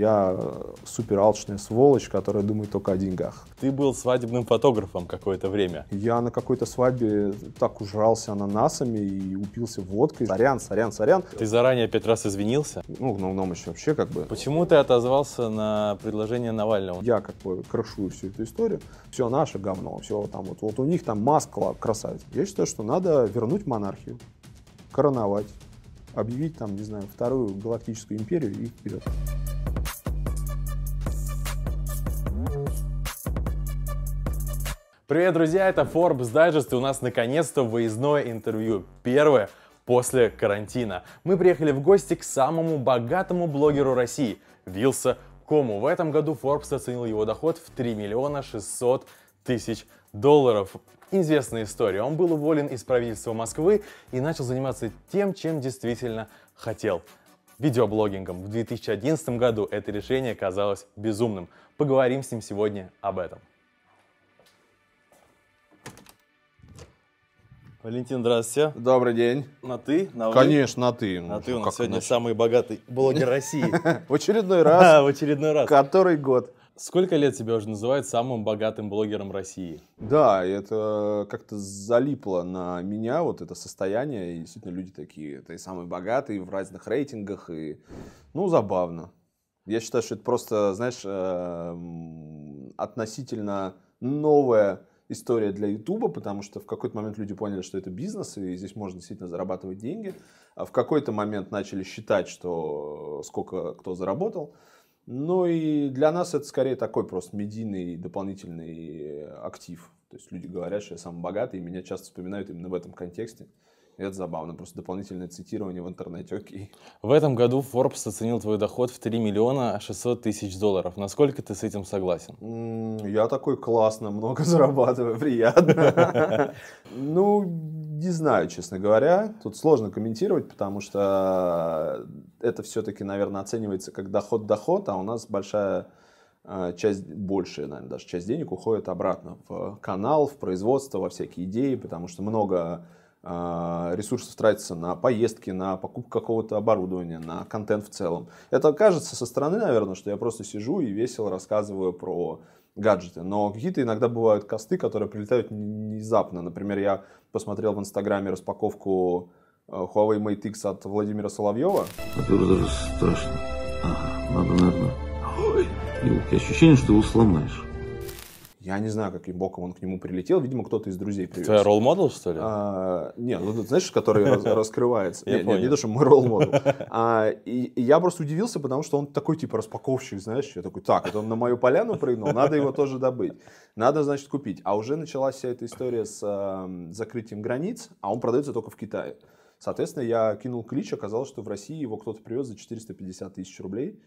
Я э, супер алчная сволочь, которая думает только о деньгах. Ты был свадебным фотографом какое-то время. Я на какой-то свадьбе так ужрался ананасами и упился водкой. Сорян, сорян, сорян. Ты заранее пять раз извинился? Ну, в новом еще вообще как бы. Почему ты отозвался на предложение Навального? Я как бы крышую всю эту историю. Все наше говно, все там вот. Вот у них там Москва красавица. Я считаю, что надо вернуть монархию, короновать, объявить там, не знаю, вторую галактическую империю и вперед. Привет, друзья, это Forbes Digest, и у нас наконец-то выездное интервью. Первое после карантина. Мы приехали в гости к самому богатому блогеру России, Вилса Кому. В этом году Forbes оценил его доход в 3 миллиона 600 тысяч долларов. Известная история. Он был уволен из правительства Москвы и начал заниматься тем, чем действительно хотел видеоблогингом. В 2011 году это решение казалось безумным. Поговорим с ним сегодня об этом. Валентин, здравствуйте. Добрый день. На ты? На вы? Конечно, на ты. На ты, у нас сегодня иначе? самый богатый блогер России. В очередной раз. в очередной раз. Который год. Сколько лет тебя уже называют самым богатым блогером России? Да, это как-то залипло на меня вот это состояние. И действительно люди такие, ты самый богатый в разных рейтингах. И, ну, забавно. Я считаю, что это просто, знаешь, э, относительно новое история для Ютуба, потому что в какой-то момент люди поняли, что это бизнес, и здесь можно действительно зарабатывать деньги. А в какой-то момент начали считать, что э, сколько кто заработал. Ну и для нас это скорее такой просто медийный дополнительный э, актив. То есть люди говорят, что я самый богатый, и меня часто вспоминают именно в этом контексте. Это забавно, просто дополнительное цитирование в интернете, окей. В этом году Forbes оценил твой доход в 3 миллиона 600 тысяч долларов. Насколько ты с этим согласен? я такой классно, много зарабатываю, приятно. Ну, не знаю, честно говоря. Тут сложно комментировать, потому что это все-таки, наверное, оценивается как доход-доход, а у нас большая э, часть, большая, наверное, даже часть денег уходит обратно в канал, в производство, во всякие идеи, потому что много а, ресурсов тратится на поездки, на покупку какого-то оборудования, на контент в целом. Это кажется со стороны, наверное, что я просто сижу и весело рассказываю про гаджеты. Но какие-то иногда бывают косты, которые прилетают внезапно. Например, я посмотрел в Инстаграме распаковку э, Huawei Mate X от Владимира Соловьева. Во-первых, даже страшно. Ага, надо, наверное... Ой. Елки, ощущение, что его сломаешь. Я не знаю, каким боком он к нему прилетел. Видимо, кто-то из друзей привез. Твоя ролл модел что ли? А, нет, ну, знаешь, который раскрывается. Я понял. не то, что мой ролл модел. и, я просто удивился, потому что он такой, типа, распаковщик, знаешь. Я такой, так, это он на мою поляну прыгнул, надо его тоже добыть. Надо, значит, купить. А уже началась вся эта история с эм, закрытием границ, а он продается только в Китае. Соответственно, я кинул клич, оказалось, что в России его кто-то привез за 450 тысяч рублей.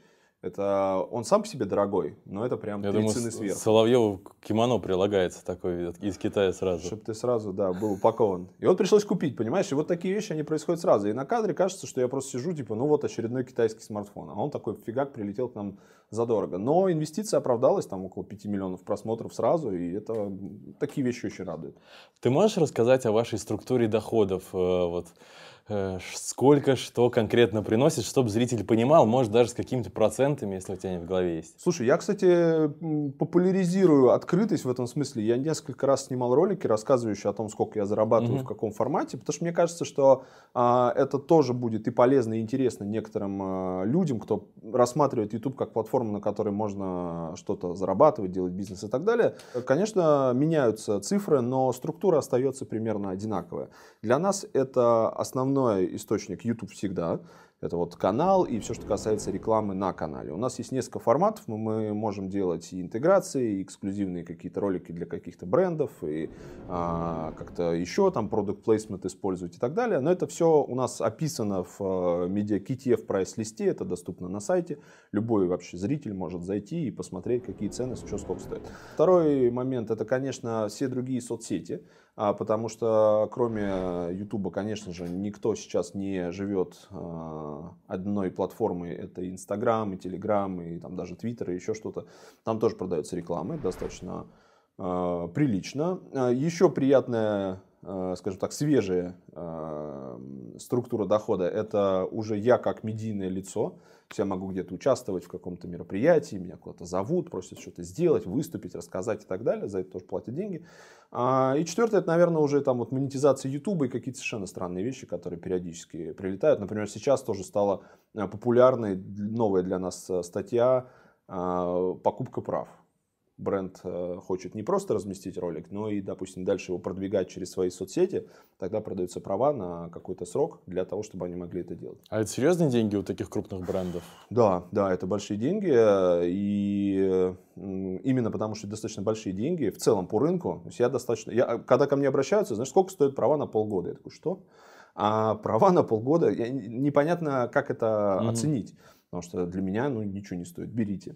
Это он сам по себе дорогой, но это прям Я три думаю, цены сверху. Соловьеву кимоно прилагается такой из Китая сразу. Чтобы ты сразу, да, был упакован. И вот пришлось купить, понимаешь? И вот такие вещи, они происходят сразу. И на кадре кажется, что я просто сижу, типа, ну вот очередной китайский смартфон. А он такой фигак прилетел к нам задорого. Но инвестиция оправдалась, там около 5 миллионов просмотров сразу, и это такие вещи очень радуют. Ты можешь рассказать о вашей структуре доходов? Э, вот Э, сколько что конкретно приносит, чтобы зритель понимал, может, даже с какими-то процентами, если у тебя они в голове есть. Слушай, я, кстати, популяризирую открытость в этом смысле. Я несколько раз снимал ролики, рассказывающие о том, сколько я зарабатываю, угу. в каком формате, потому что мне кажется, что а, это тоже будет и полезно, и интересно некоторым а, людям, кто рассматривает YouTube как платформу, на которой можно что-то зарабатывать, делать бизнес и так далее. Конечно, меняются цифры, но структура остается примерно одинаковая. Для нас это основное основной источник YouTube всегда. Это вот канал и все, что касается рекламы на канале. У нас есть несколько форматов, мы можем делать и интеграции, и эксклюзивные какие-то ролики для каких-то брендов, и а, как-то еще там продукт плейсмент использовать и так далее. Но это все у нас описано в э, медиаките, в прайс-листе, это доступно на сайте. Любой вообще зритель может зайти и посмотреть, какие цены, что сколько стоит. Второй момент, это, конечно, все другие соцсети. А, потому что кроме YouTube, конечно же, никто сейчас не живет а, одной платформой. Это Инстаграм, и Телеграм, и там даже Твиттер, и еще что-то. Там тоже продаются рекламы достаточно а, прилично. Еще приятная Э, скажем так, свежая э, структура дохода, это уже я как медийное лицо, я могу где-то участвовать в каком-то мероприятии, меня куда-то зовут, просят что-то сделать, выступить, рассказать и так далее, за это тоже платят деньги. А, и четвертое, это, наверное, уже там вот монетизация YouTube и какие-то совершенно странные вещи, которые периодически прилетают. Например, сейчас тоже стала э, популярной новая для нас статья покупка прав бренд э, хочет не просто разместить ролик, но и, допустим, дальше его продвигать через свои соцсети, тогда продаются права на какой-то срок для того, чтобы они могли это делать. А это серьезные деньги у таких крупных брендов? Да, да, это большие деньги. И именно потому, что достаточно большие деньги в целом по рынку. То есть я достаточно... Я, когда ко мне обращаются, знаешь, сколько стоят права на полгода? Я такой, что? А права на полгода, я, непонятно, как это mm-hmm. оценить. Потому что для меня ну, ничего не стоит. Берите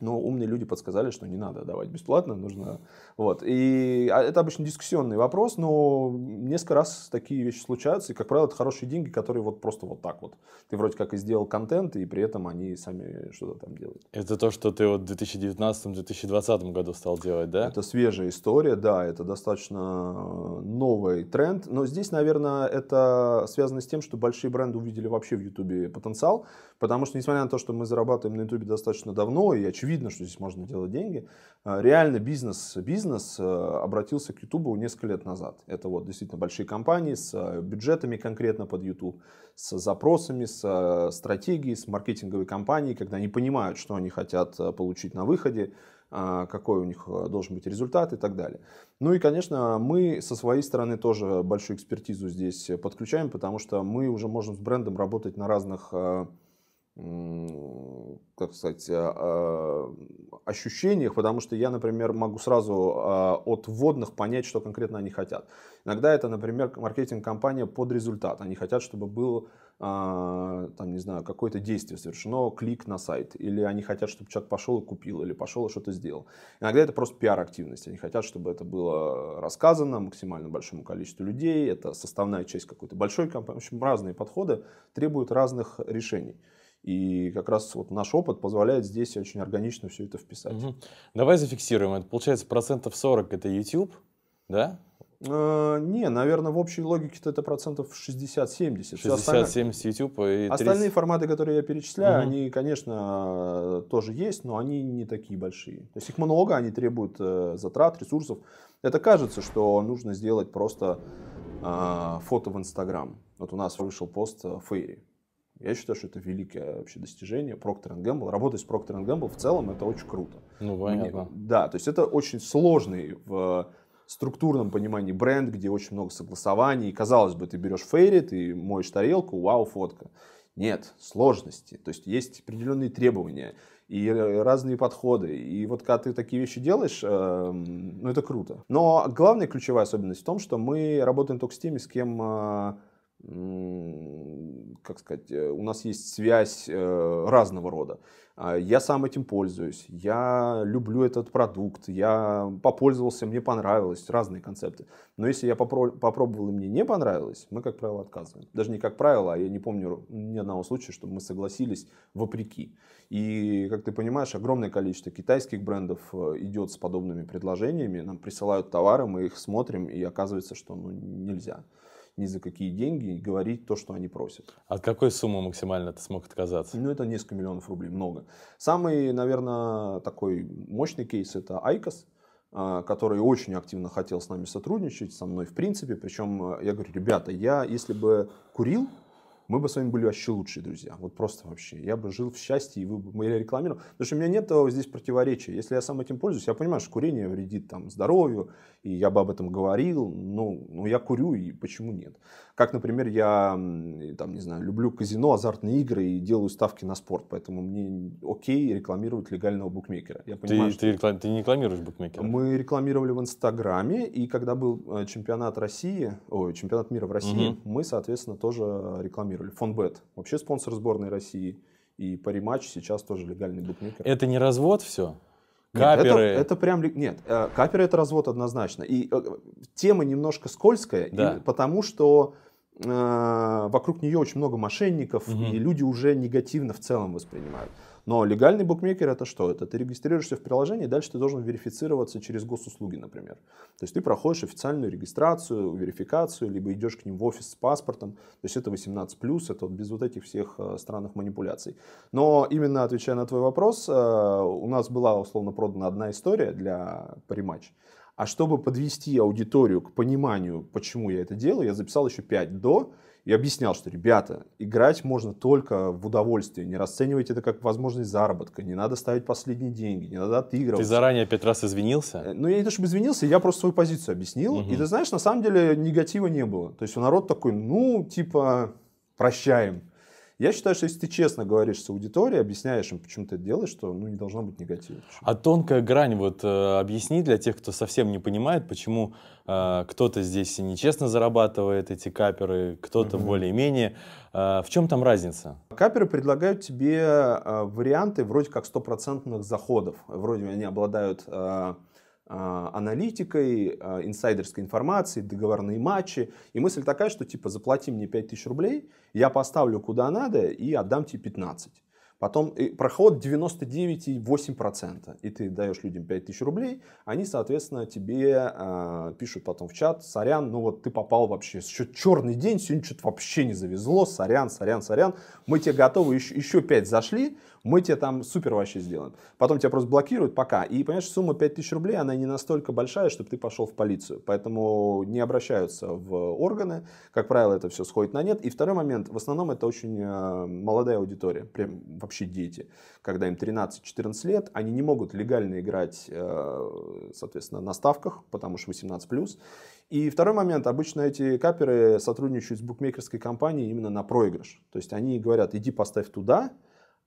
но умные люди подсказали, что не надо давать бесплатно, нужно... Вот. И а, это обычно дискуссионный вопрос, но несколько раз такие вещи случаются, и, как правило, это хорошие деньги, которые вот просто вот так вот. Ты вроде как и сделал контент, и при этом они сами что-то там делают. Это то, что ты вот в 2019-2020 году стал делать, да? Это свежая история, да, это достаточно новый тренд, но здесь, наверное, это связано с тем, что большие бренды увидели вообще в YouTube потенциал, Потому что, несмотря на то, что мы зарабатываем на Ютубе достаточно давно, и очевидно, что здесь можно делать деньги, а, реально бизнес, бизнес а, обратился к Ютубу несколько лет назад. Это вот действительно большие компании с а, бюджетами конкретно под Ютуб, с запросами, с стратегией, с маркетинговой кампанией, когда они понимают, что они хотят получить на выходе, какой у них должен быть результат и так далее. Ну и, конечно, мы со своей стороны тоже большую экспертизу здесь подключаем, потому что мы уже можем с брендом работать на разных как сказать, э, э, ощущениях, потому что я, например, могу сразу э, от вводных понять, что конкретно они хотят. Иногда это, например, маркетинг-компания под результат. Они хотят, чтобы был, там, не знаю, какое-то действие совершено, клик на сайт. Или они хотят, чтобы человек пошел и купил, или пошел и что-то сделал. Иногда это просто пиар-активность. Они хотят, чтобы это было рассказано максимально большому количеству людей. Это составная часть какой-то большой компании. В общем, разные подходы требуют разных решений. И как раз вот наш опыт позволяет здесь очень органично все это вписать. Угу. Давай зафиксируем. Это получается процентов 40 это YouTube, да? Э, не, наверное, в общей логике это процентов 60-70. 60-70 YouTube и 30... Остальные форматы, которые я перечисляю, угу. они, конечно, тоже есть, но они не такие большие. То есть их много, они требуют э, затрат, ресурсов. Это кажется, что нужно сделать просто э, фото в Инстаграм. Вот у нас вышел пост э, Фейри. Я считаю, что это великое вообще достижение. Проктор Гэмбл. Работать с Проктор Гэмбл в целом это очень круто. Ну, понятно. да, то есть это очень сложный в структурном понимании бренд, где очень много согласований. И, казалось бы, ты берешь фейри, ты моешь тарелку, вау, фотка. Нет, сложности. То есть есть определенные требования и разные подходы. И вот когда ты такие вещи делаешь, э, ну это круто. Но главная ключевая особенность в том, что мы работаем только с теми, с кем э, как сказать, э, у нас есть связь э, разного рода. А, я сам этим пользуюсь, я люблю этот продукт, я попользовался, мне понравилось, разные концепты. Но если я попро- попробовал и мне не понравилось, мы, как правило, отказываем. Даже не как правило, а я не помню ни одного случая, чтобы мы согласились вопреки. И, как ты понимаешь, огромное количество китайских брендов э, идет с подобными предложениями, нам присылают товары, мы их смотрим, и оказывается, что ну, нельзя ни за какие деньги говорить то, что они просят. От какой суммы максимально ты смог отказаться? Ну, это несколько миллионов рублей, много. Самый, наверное, такой мощный кейс – это Айкос а, который очень активно хотел с нами сотрудничать, со мной в принципе. Причем э, я говорю, ребята, я если бы курил, мы бы с вами были вообще лучшие друзья. Вот просто вообще. Я бы жил в счастье, и вы бы меня рекламировали Потому что у меня нет э, здесь противоречия. Если я сам этим пользуюсь, я понимаю, что курение вредит там здоровью, и я бы об этом говорил, но но я курю, и почему нет? Как, например, я, там, не знаю, люблю казино, азартные игры и делаю ставки на спорт, поэтому мне окей рекламировать легального букмекера. Я понимаю, ты, что... ты, реклам... ты не рекламируешь букмекера? Мы рекламировали в Инстаграме, и когда был э, чемпионат России, ой, чемпионат мира в России, угу. мы, соответственно, тоже рекламировали рекламировали. Фонбет вообще спонсор сборной России. И париматч сейчас тоже легальный букмекер. Это не развод все? Каперы. Нет, это, это прям нет, э, каперы это развод однозначно. И э, тема немножко скользкая, да. и, потому что э, вокруг нее очень много мошенников, угу. и люди уже негативно в целом воспринимают. Но легальный букмекер это что? Это ты регистрируешься в приложении, дальше ты должен верифицироваться через госуслуги, например. То есть ты проходишь официальную регистрацию, верификацию, либо идешь к ним в офис с паспортом. То есть это 18+, это вот без вот этих всех э, странных манипуляций. Но именно отвечая на твой вопрос, э, у нас была условно продана одна история для париматч. А чтобы подвести аудиторию к пониманию, почему я это делаю, я записал еще 5 до, и объяснял, что, ребята, играть можно только в удовольствие, не расценивайте это как возможность заработка, не надо ставить последние деньги, не надо отыгрывать. Ты заранее пять раз извинился? Э, ну, я не то чтобы извинился, я просто свою позицию объяснил, угу. и ты знаешь, на самом деле негатива не было. То есть у народ такой, ну, типа, прощаем. Я считаю, что если ты честно говоришь с аудиторией, объясняешь им, почему ты это делаешь, что ну, не должно быть негатива. Почему? А тонкая грань, вот э, объясни для тех, кто совсем не понимает, почему э, кто-то здесь нечестно зарабатывает эти каперы, кто-то угу. более-менее. Э, в чем там разница? Каперы предлагают тебе э, варианты вроде как стопроцентных заходов. Вроде они обладают... Э, а, аналитикой, а, инсайдерской информацией, договорные матчи. И мысль такая, что типа заплати мне 5000 рублей, я поставлю куда надо и отдам тебе 15. Потом проход 99,8%. И ты даешь людям 5000 рублей, они, соответственно, тебе э, пишут потом в чат, сорян, ну вот ты попал вообще, счет черный день, сегодня что-то вообще не завезло, сорян, сорян, сорян. Мы тебе готовы, еще, еще 5 зашли, мы тебе там супер вообще сделаем. Потом тебя просто блокируют, пока. И, понимаешь, сумма 5000 рублей, она не настолько большая, чтобы ты пошел в полицию. Поэтому не обращаются в органы. Как правило, это все сходит на нет. И второй момент, в основном это очень э, молодая аудитория, прям вообще дети. Когда им 13-14 лет, они не могут легально играть, э, соответственно, на ставках, потому что 18+. И второй момент, обычно эти каперы сотрудничают с букмекерской компанией именно на проигрыш. То есть они говорят, иди поставь туда,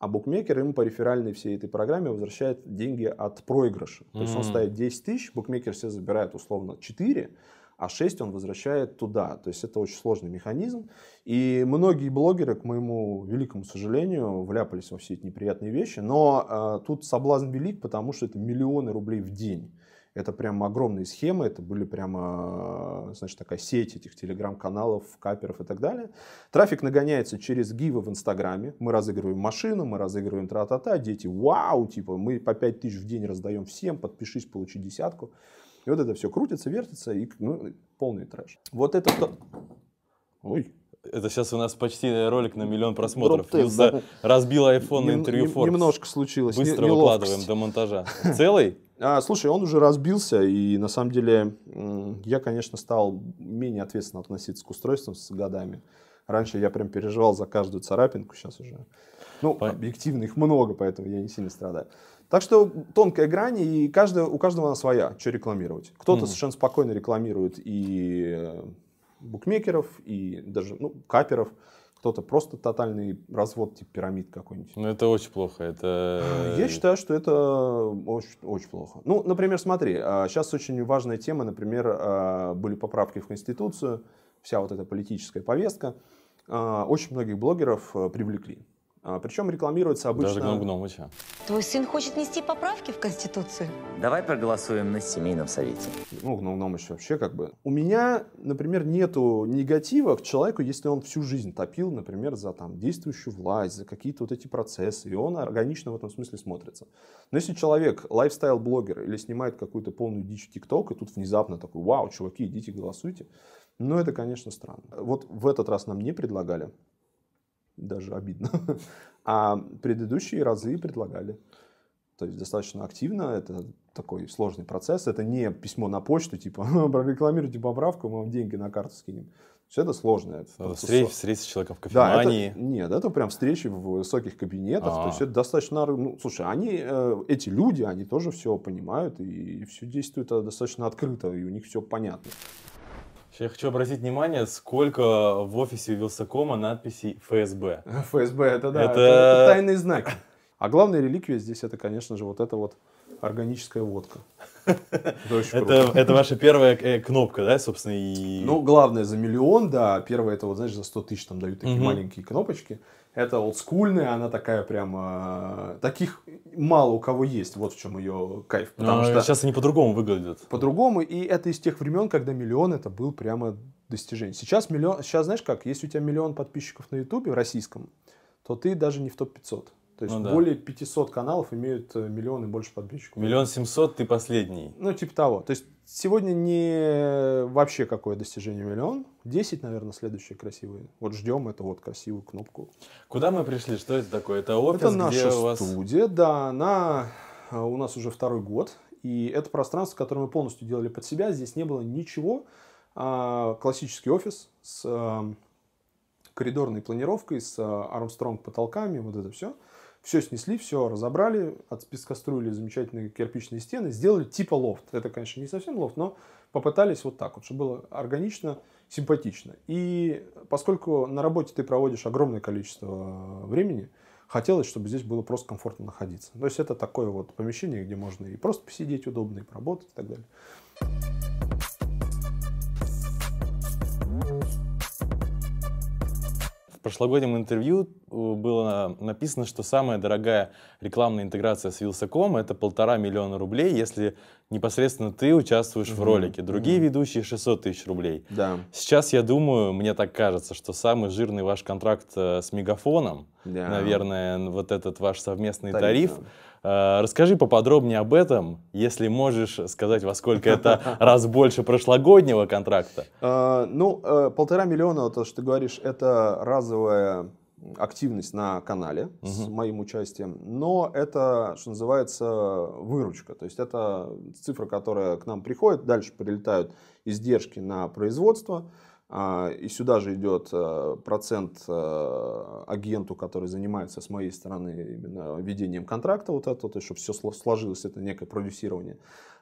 а букмекер ему по реферальной всей этой программе возвращает деньги от проигрыша. То mm-hmm. есть он ставит 10 тысяч, букмекер все забирает условно 4, а 6 он возвращает туда. То есть это очень сложный механизм. И многие блогеры, к моему великому сожалению, вляпались во все эти неприятные вещи. Но э, тут соблазн велик, потому что это миллионы рублей в день. Это прям огромные схемы, это были прямо, э, значит, такая сеть этих телеграм-каналов, каперов и так далее. Трафик нагоняется через гивы в Инстаграме. Мы разыгрываем машину, мы разыгрываем тра-та-та, дети, вау, типа, мы по 5 тысяч в день раздаем всем, подпишись, получи десятку. И вот это все крутится, вертится, и ну, полный трэш. Вот это то... Ой, это сейчас у нас почти ролик на миллион просмотров. Плюс да. разбил iPhone на интервью Forbes. Немножко случилось. Быстро не, выкладываем до монтажа. Целый? А, слушай, он уже разбился, и на самом деле я, конечно, стал менее ответственно относиться к устройствам с годами. Раньше я прям переживал за каждую царапинку, сейчас уже... Ну, Понятно. объективно их много, поэтому я не сильно страдаю. Так что тонкая грань, и каждый, у каждого она своя, что рекламировать. Кто-то mm-hmm. совершенно спокойно рекламирует и э, букмекеров, и даже ну, каперов кто-то просто тотальный развод, типа пирамид какой-нибудь. Ну, это очень плохо. Это... А, я э, считаю, что это очень, очень плохо. Ну, например, смотри, сейчас а, очень важная тема, например, а, были поправки в Конституцию, вся вот эта политическая повестка. Очень многих блогеров э, привлекли. А, Причем рекламируется обычно... Даже гном Твой сын хочет нести поправки в Конституцию? Давай проголосуем на семейном совете. Ну, гном Гномыч вообще как бы... У меня, например, нету негатива к человеку, если он всю жизнь топил, например, за там действующую власть, за какие-то вот эти процессы, и он органично в этом смысле смотрится. Но если человек лайфстайл-блогер или снимает какую-то полную дичь в ТикТок, и тут внезапно такой, вау, чуваки, идите голосуйте, ну, это, конечно, странно. Вот в этот раз нам не предлагали даже обидно. А предыдущие разы предлагали. То есть достаточно активно, это такой сложный процесс. Это не письмо на почту, типа, прорекламируйте поправку, мы вам деньги на карту скинем. Все это сложно. Это встреч, встреча с человеком в кофемании. Да, это, нет, это прям встречи в высоких кабинетах. А-а-а. То а. есть это достаточно... Ну, слушай, они, э, эти люди, они тоже все понимают и, и все действуют э, достаточно открыто, и у них все понятно. Я хочу обратить внимание, сколько в офисе Вилсакома надписей ФСБ. ФСБ, это да, это, это тайный знак. А главная реликвия здесь, это, конечно же, вот эта вот органическая водка. Это, это, это ваша первая э, кнопка, да, собственно? И... Ну, главное за миллион, да. Первое это вот, знаешь, за 100 тысяч там дают такие угу. маленькие кнопочки. Это олдскульная, она такая прям... Таких мало у кого есть, вот в чем ее кайф. Ну, потому Но что сейчас они по-другому выглядят. По-другому, и это из тех времен, когда миллион это был прямо достижение. Сейчас миллион... Сейчас знаешь как, если у тебя миллион подписчиков на ютубе российском, то ты даже не в топ-500. То есть ну, да. более 500 каналов имеют э, миллион и больше подписчиков. Миллион семьсот, ты последний. Ну, типа того. То есть Сегодня не вообще какое достижение миллион. 10, наверное, следующие красивые. Вот ждем эту вот красивую кнопку. Куда мы пришли? Что это такое? Это офис, Это наша где у вас... студия, да. Она э, у нас уже второй год. И это пространство, которое мы полностью делали под себя. Здесь не было ничего. А, классический офис с э, коридорной планировкой, с э, Армстронг потолками, вот это все. Все снесли, все разобрали, от спискоструили замечательные кирпичные стены, сделали типа лофт. Это, конечно, не совсем лофт, но попытались вот так вот, чтобы было органично, симпатично. И поскольку на работе ты проводишь огромное количество э, времени, хотелось, чтобы здесь было просто комфортно находиться. То есть это такое вот помещение, где можно и просто посидеть удобно, и поработать и так далее. прошлогоднем интервью э, было написано, что самая дорогая рекламная интеграция с Вилсаком это полтора миллиона рублей, если непосредственно ты участвуешь mm-hmm. в ролике. Другие mm-hmm. ведущие 600 тысяч рублей. Да. Сейчас я думаю, мне так кажется, что самый жирный ваш контракт э, с Мегафоном, да. наверное, вот этот ваш совместный тариф, тариф Э, расскажи поподробнее об этом, если можешь сказать, во сколько это раз больше прошлогоднего контракта. Э, ну, э, полтора миллиона, то, что ты говоришь, это разовая активность на канале с моим участием, но это, что называется, выручка. То есть это цифра, которая к нам приходит, дальше прилетают издержки на производство. А, и сюда же идет э, процент э, агенту, который занимается с моей стороны именно ведением контракта, вот это, то есть, чтобы все сложилось, это некое продюсирование.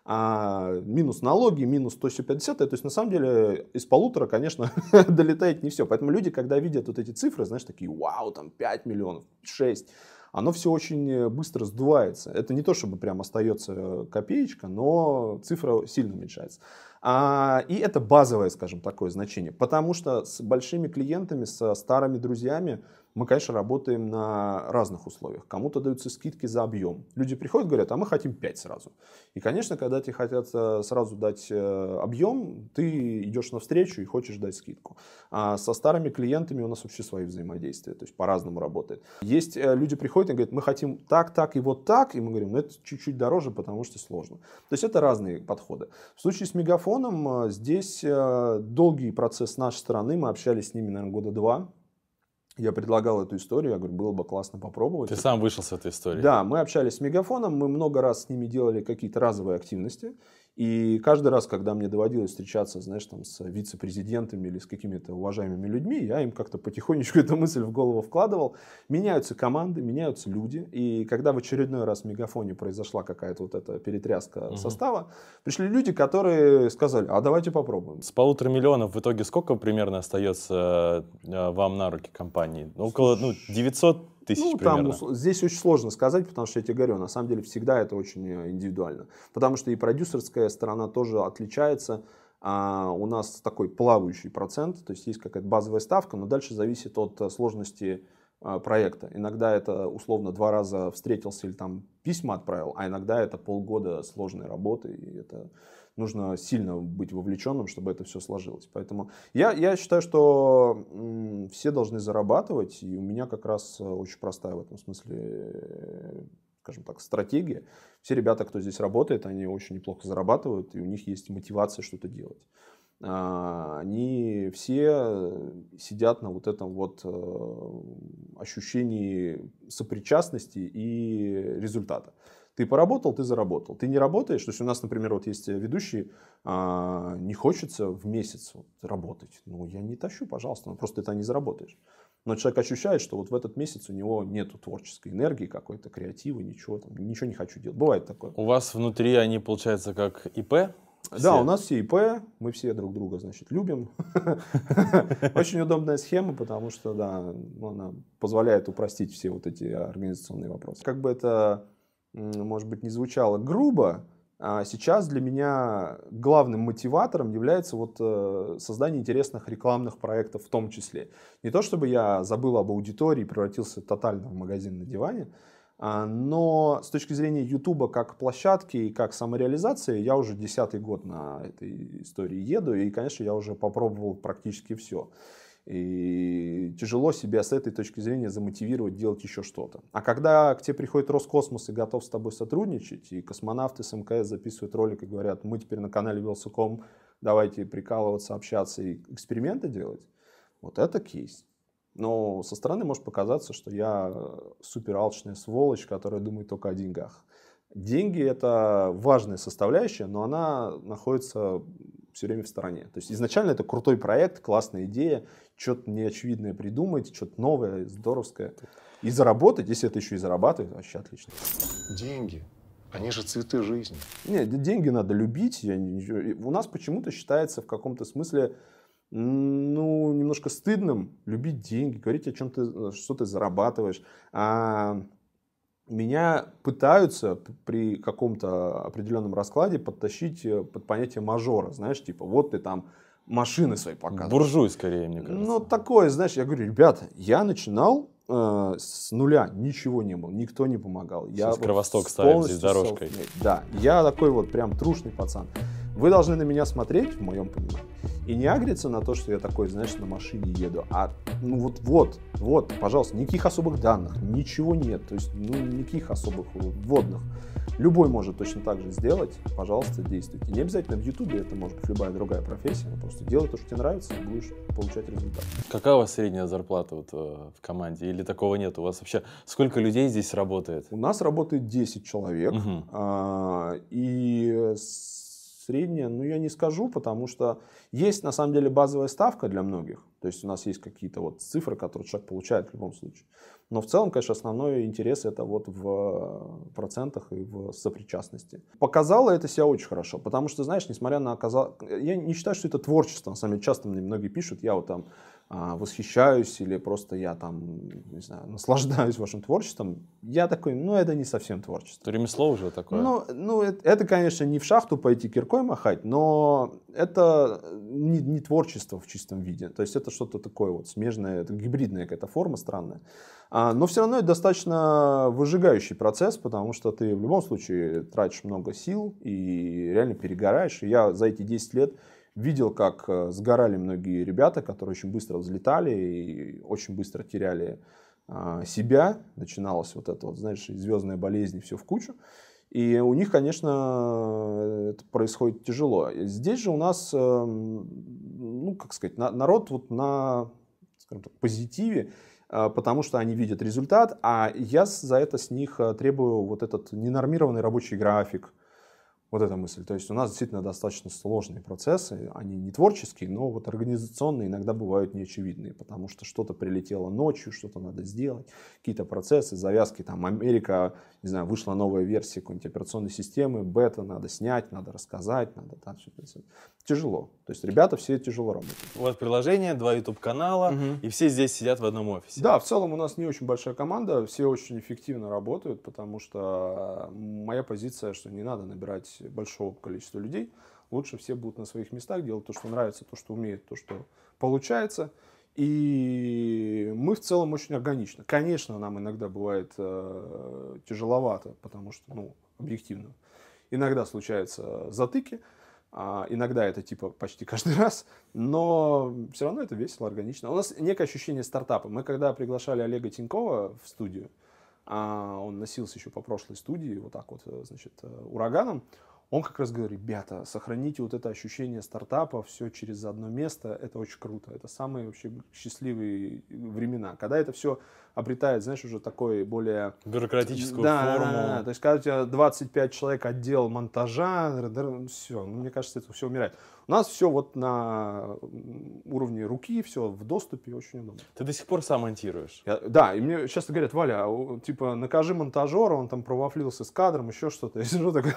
А минус налоги, минус 150, то есть на самом деле из полутора, конечно, долетает не все. Поэтому люди, когда видят вот эти цифры, знаешь, такие, вау, там 5 миллионов, 6, оно все очень быстро сдувается. Это не то, чтобы прям остается э, копеечка, но цифра сильно уменьшается. А, и это базовое, скажем, такое значение. Потому что с большими клиентами, со старыми друзьями мы, конечно, работаем на разных условиях. Кому-то даются скидки за объем. Люди приходят, говорят, а мы хотим 5 сразу. И, конечно, когда тебе хотят э, сразу дать э, объем, ты идешь навстречу и хочешь дать скидку. А со старыми клиентами у нас вообще свои взаимодействия, то есть по-разному работает. Есть э, люди приходят и говорят, мы хотим так, так и вот так, и мы говорим, ну это чуть-чуть дороже, потому что сложно. То есть это разные подходы. В случае с Мегафоном здесь долгий процесс с нашей стороны, мы общались с ними, наверное, года два, я предлагал эту историю, я говорю, было бы классно попробовать. Ты сам вышел с этой историей? Да, мы общались с Мегафоном, мы много раз с ними делали какие-то разовые активности. И каждый раз, когда мне доводилось встречаться, знаешь, там с вице-президентами или с какими-то уважаемыми людьми, я им как-то потихонечку эту мысль в голову вкладывал. Меняются команды, меняются люди. И когда в очередной раз в мегафоне произошла какая-то вот эта перетряска угу. состава, пришли люди, которые сказали, а давайте попробуем. С полутора миллионов в итоге сколько примерно остается э, вам на руки компании? Ну, около ну, 900 тысяч ну, примерно? Там, здесь очень сложно сказать, потому что я тебе говорю, на самом деле всегда это очень э, индивидуально. Потому что и продюсерская сторона тоже отличается. А у нас такой плавающий процент, то есть есть какая-то базовая ставка, но дальше зависит от э, сложности э, проекта. Иногда это условно два раза встретился или там письма отправил, а иногда это полгода сложной работы, и это нужно сильно быть вовлеченным, чтобы это все сложилось. Поэтому я, я считаю, что все должны зарабатывать, и у меня как раз э, очень простая в этом смысле э, скажем так, стратегия. Все ребята, кто здесь работает, они очень неплохо зарабатывают, и у них есть мотивация что-то делать а, они все сидят на вот этом вот э, ощущении сопричастности и результата. Ты поработал, ты заработал. Ты не работаешь. То есть у нас, например, вот есть ведущий, а, не хочется в месяц работать. Ну, я не тащу, пожалуйста, ну, просто это не заработаешь. Но человек ощущает, что вот в этот месяц у него нету творческой энергии какой-то, креатива, ничего там, ничего не хочу делать. Бывает такое. У вас внутри они, получается, как ИП? Все. Да, у нас все ИП, мы все друг друга, значит, любим. Очень удобная схема, потому что, да, она позволяет упростить все вот эти организационные вопросы. Как бы это может быть, не звучало грубо, а сейчас для меня главным мотиватором является вот э, создание интересных рекламных проектов в том числе. Не то чтобы я забыл об аудитории и превратился тотально в магазин на диване, а, но с точки зрения Ютуба как площадки и как самореализации, я уже десятый год на этой истории еду, и, конечно, я уже попробовал практически все. И тяжело себя с этой точки зрения замотивировать делать еще что-то. А когда к тебе приходит Роскосмос и готов с тобой сотрудничать, и космонавты с МКС записывают ролик и говорят, мы теперь на канале Велсуком, давайте прикалываться, общаться и эксперименты делать, вот это кейс. Но со стороны может показаться, что я супер алчная сволочь, которая думает только о деньгах. Деньги – это важная составляющая, но она находится все время в стороне. То есть изначально это крутой проект, классная идея, что-то неочевидное придумать, что-то новое, здоровское. И заработать, если это еще и зарабатывает, вообще отлично. Деньги. Они же цветы жизни. Нет, деньги надо любить. Я не... У нас почему-то считается в каком-то смысле ну, немножко стыдным любить деньги, говорить о чем ты, что ты зарабатываешь. А меня пытаются при каком-то определенном раскладе подтащить э, под понятие мажора, знаешь, типа, вот ты там машины свои показываешь. Буржуй, скорее, мне кажется. Ну, такое, знаешь, я говорю, ребята, я начинал э, с нуля, ничего не было, никто не помогал. Я Сейчас вот кровосток ставим здесь дорожкой. да, я такой вот прям трушный пацан. Вы должны на меня смотреть, в моем понимании, и не агриться на то, что я такой, знаешь, на машине еду. А ну вот, вот, вот, пожалуйста, никаких особых данных, ничего нет, то есть ну, никаких особых вводных. Любой может точно так же сделать, пожалуйста, действуйте. Не обязательно в Ютубе, это может быть любая другая профессия, но просто делай то, что тебе нравится, и будешь получать результат. Какая у вас средняя зарплата вот э, в команде? Или такого нет? У вас вообще сколько людей здесь работает? У нас работает 10 человек, угу. а, и с средняя, ну я не скажу, потому что есть на самом деле базовая ставка для многих. То есть у нас есть какие-то вот цифры, которые человек получает в любом случае. Но в целом, конечно, основной интерес это вот в э, процентах и в сопричастности. Показало это себя очень хорошо, потому что, знаешь, несмотря на оказал... Я не считаю, что это творчество, на самом деле, часто мне многие пишут, я вот там а, восхищаюсь или просто я там, не знаю, наслаждаюсь вашим творчеством, я такой, ну, это не совсем творчество. Это ремесло уже такое. Ну, ну это, это, конечно, не в шахту пойти киркой махать, но это не, не творчество в чистом виде. То есть это что-то такое вот смежное, это гибридная какая-то форма странная. А, но все равно это достаточно выжигающий процесс, потому что ты в любом случае тратишь много сил и реально перегораешь. И я за эти 10 лет видел, как э, сгорали многие ребята, которые очень быстро взлетали и очень быстро теряли а, себя. Начиналась вот эта вот, знаешь, звездная болезнь и все в кучу. И у них, конечно, э, это происходит тяжело. Здесь же у нас, э, ну, как сказать, народ вот на так, позитиве, потому что они видят результат, а я за это с них требую вот этот ненормированный рабочий график, вот эта мысль. То есть у нас действительно достаточно сложные процессы, они не творческие, но вот организационные иногда бывают неочевидные, потому что что-то прилетело ночью, что-то надо сделать, какие-то процессы, завязки, там Америка, не знаю, вышла новая версия какой-нибудь операционной системы, бета надо снять, надо рассказать, надо там все это. Тяжело. То есть ребята все тяжело работают. У вас приложение, два YouTube-канала, угу. и все здесь сидят в одном офисе. Да, в целом у нас не очень большая команда, все очень эффективно работают, потому что моя позиция, что не надо набирать быть большого количества людей. Лучше все будут на своих местах делать то, что нравится, то, что умеют, то, что получается. И мы в целом очень органично. Конечно, нам иногда бывает э, тяжеловато, потому что, ну, объективно. Иногда случаются затыки, а, иногда это типа почти каждый раз, но все равно это весело, органично. У нас некое ощущение стартапа. Мы когда приглашали Олега Тинькова в студию, а он носился еще по прошлой студии вот так вот, э, значит, э, ураганом, он как раз говорит, ребята, сохраните вот это ощущение стартапа, все через одно место, это очень круто, это самые вообще счастливые времена, когда это все обретает, знаешь, уже такой более... Бюрократическую да, форму. Да, да, да, то есть когда у тебя 25 человек отдел монтажа, все, ну, мне кажется, это все умирает. У нас все вот на уровне руки, все в доступе, очень удобно. Ты до сих пор сам монтируешь? Я, да, и мне часто говорят, Валя, а типа, накажи монтажера, он там провафлился с кадром, еще что-то. Я сижу такой,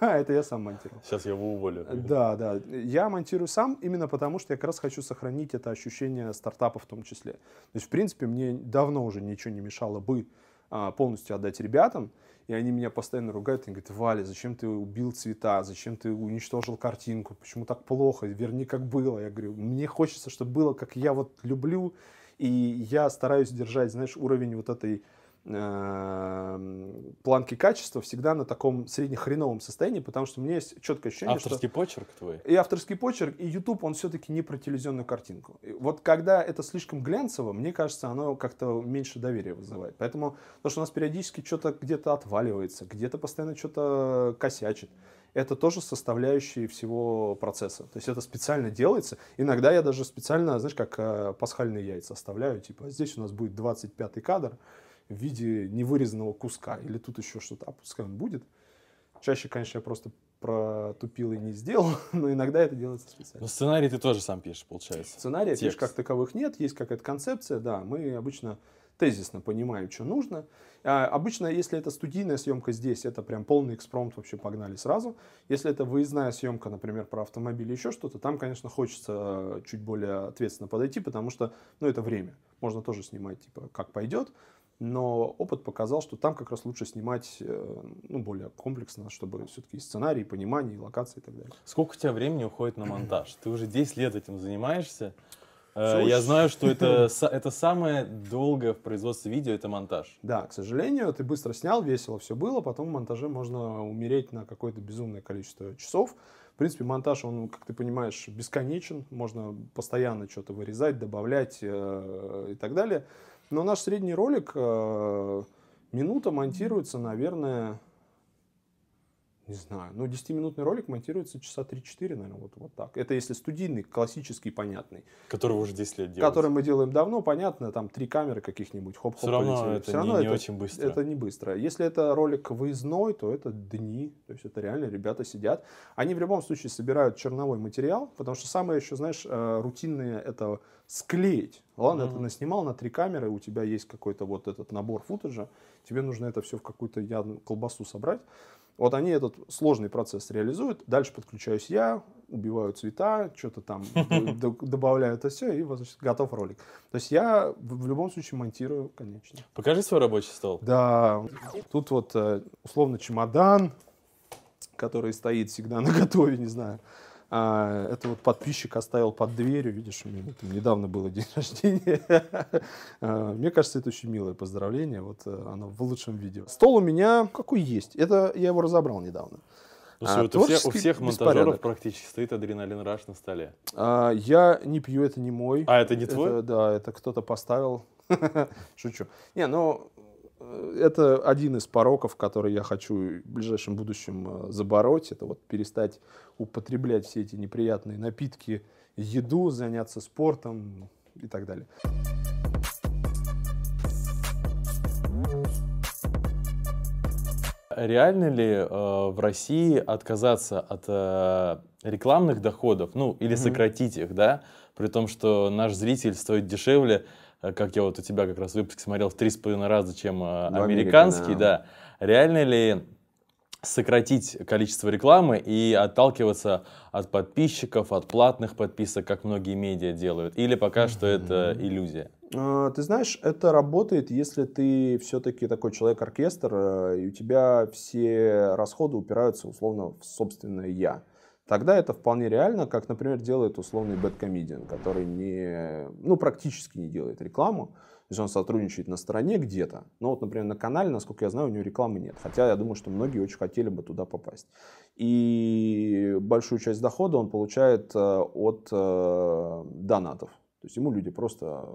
это я сам монтирую. Сейчас я его уволю. Да, да. Я монтирую сам именно потому, что я как раз хочу сохранить это ощущение стартапа в том числе. То есть, в принципе, мне давно уже ничего не мешало бы а, полностью отдать ребятам. И они меня постоянно ругают. Они говорят, Валя, зачем ты убил цвета? Зачем ты уничтожил картинку? Почему так плохо? Верни, как было. Я говорю, мне хочется, чтобы было, как я вот люблю. И я стараюсь держать, знаешь, уровень вот этой Эм, планки качества всегда на таком среднехреновом состоянии, потому что у меня есть четкое ощущение, авторский что... почерк твой? И авторский почерк, и YouTube, он все-таки не про телевизионную картинку. И вот когда это слишком глянцево, мне кажется, оно как-то меньше доверия вызывает. Поэтому то, что у нас периодически что-то где-то отваливается, где-то постоянно что-то косячит, это тоже составляющие всего процесса. То есть это специально делается. Иногда я даже специально, знаешь, как э, пасхальные яйца оставляю, типа здесь у нас будет 25 кадр, в виде невырезанного куска, или тут еще что-то, а пускай он будет. Чаще, конечно, я просто протупил и не сделал, но иногда это делается специально. Но сценарий ты тоже сам пишешь, получается? Сценарий пишешь как таковых нет, есть какая-то концепция, да, мы обычно тезисно понимаем, что нужно. А обычно, если это студийная съемка здесь, это прям полный экспромт, вообще погнали сразу. Если это выездная съемка, например, про автомобиль или еще что-то, там, конечно, хочется э, чуть более ответственно подойти, потому что, ну, это время. Можно тоже снимать, типа, как пойдет, но опыт показал, что там как раз лучше снимать э, ну, более комплексно, чтобы все-таки и сценарий, и понимание, и локации и так далее. Сколько у тебя времени уходит на монтаж? Ты уже 10 лет этим занимаешься. Э, все Я знаю, что это, это самое долгое в производстве видео, это монтаж. Да, к сожалению, ты быстро снял, весело все было, потом в монтаже можно умереть на какое-то безумное количество часов. В принципе, монтаж, он, как ты понимаешь, бесконечен, можно постоянно что-то вырезать, добавлять э, и так далее. Но наш средний ролик, э, минута монтируется, наверное, не знаю, ну, 10-минутный ролик монтируется часа 3-4, наверное, вот, вот так. Это если студийный, классический, понятный. Который вы уже 10 лет делаете. Который мы делаем давно, понятно, там три камеры каких-нибудь, хоп-хоп. Все равно это Все равно не, это, не очень быстро. Это не быстро. Если это ролик выездной, то это дни, то есть это реально ребята сидят. Они в любом случае собирают черновой материал, потому что самое еще, знаешь, э, рутинное это склеить. Ладно, mm-hmm. ты наснимал на три камеры, у тебя есть какой-то вот этот набор футажа, тебе нужно это все в какую-то колбасу собрать. Вот они этот сложный процесс реализуют, дальше подключаюсь я, убиваю цвета, что-то там добавляю это все, и возвращаюсь. готов ролик. То есть я в любом случае монтирую, конечно. Покажи свой рабочий стол. Да. Тут вот э, условно чемодан, который стоит всегда на готове, не знаю. А, это вот подписчик оставил под дверью, видишь, у меня там недавно было день рождения. А, мне кажется, это очень милое поздравление, вот э, оно в лучшем виде. Стол у меня какой есть, это я его разобрал недавно. Ну, а, у, всех, у всех монтажеров беспорядок. практически стоит адреналин раш на столе. А, я не пью, это не мой. А это не твой? Это, да, это кто-то поставил. Шучу. Не, ну Э, это один из пороков, который я хочу в ближайшем будущем э, забороть. Это вот перестать употреблять все эти неприятные напитки, еду, заняться спортом и так далее. Реально ли э, в России отказаться от э, рекламных доходов, ну или mm-hmm. сократить их, да, при том, что наш зритель стоит дешевле а, как я вот у тебя как раз выпуск смотрел в три с половиной раза, чем ну, американский, да. Реально ли сократить количество рекламы и отталкиваться от подписчиков, от платных подписок, как многие медиа делают? Или пока что это иллюзия? А, ты знаешь, это работает, если ты все-таки такой человек-оркестр, э, и у тебя все расходы упираются условно в собственное «я» тогда это вполне реально, как, например, делает условный бэткомедиан, который не, ну, практически не делает рекламу, то есть он сотрудничает на стороне где-то. Но вот, например, на канале, насколько я знаю, у него рекламы нет. Хотя я думаю, что многие очень хотели бы туда попасть. И большую часть дохода он получает э, от э, донатов. То есть ему люди просто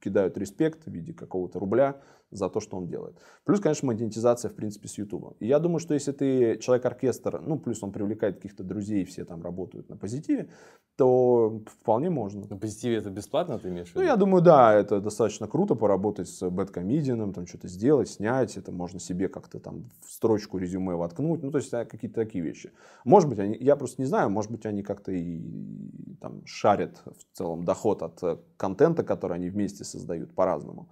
кидают респект в виде какого-то рубля за то, что он делает. Плюс, конечно, монетизация, в принципе, с YouTube. И я думаю, что если ты человек-оркестр, ну, плюс он привлекает каких-то друзей, все там работают на позитиве, то вполне можно. На позитиве это бесплатно ты имеешь? Ну, я думаю, да, это достаточно круто поработать с бэткомедианом, там что-то сделать, снять, это можно себе как-то там в строчку резюме воткнуть, ну, то есть а, какие-то такие вещи. Может быть, они, я просто не знаю, может быть, они как-то и там шарят в целом доход от э, контента, который они вместе создают по-разному.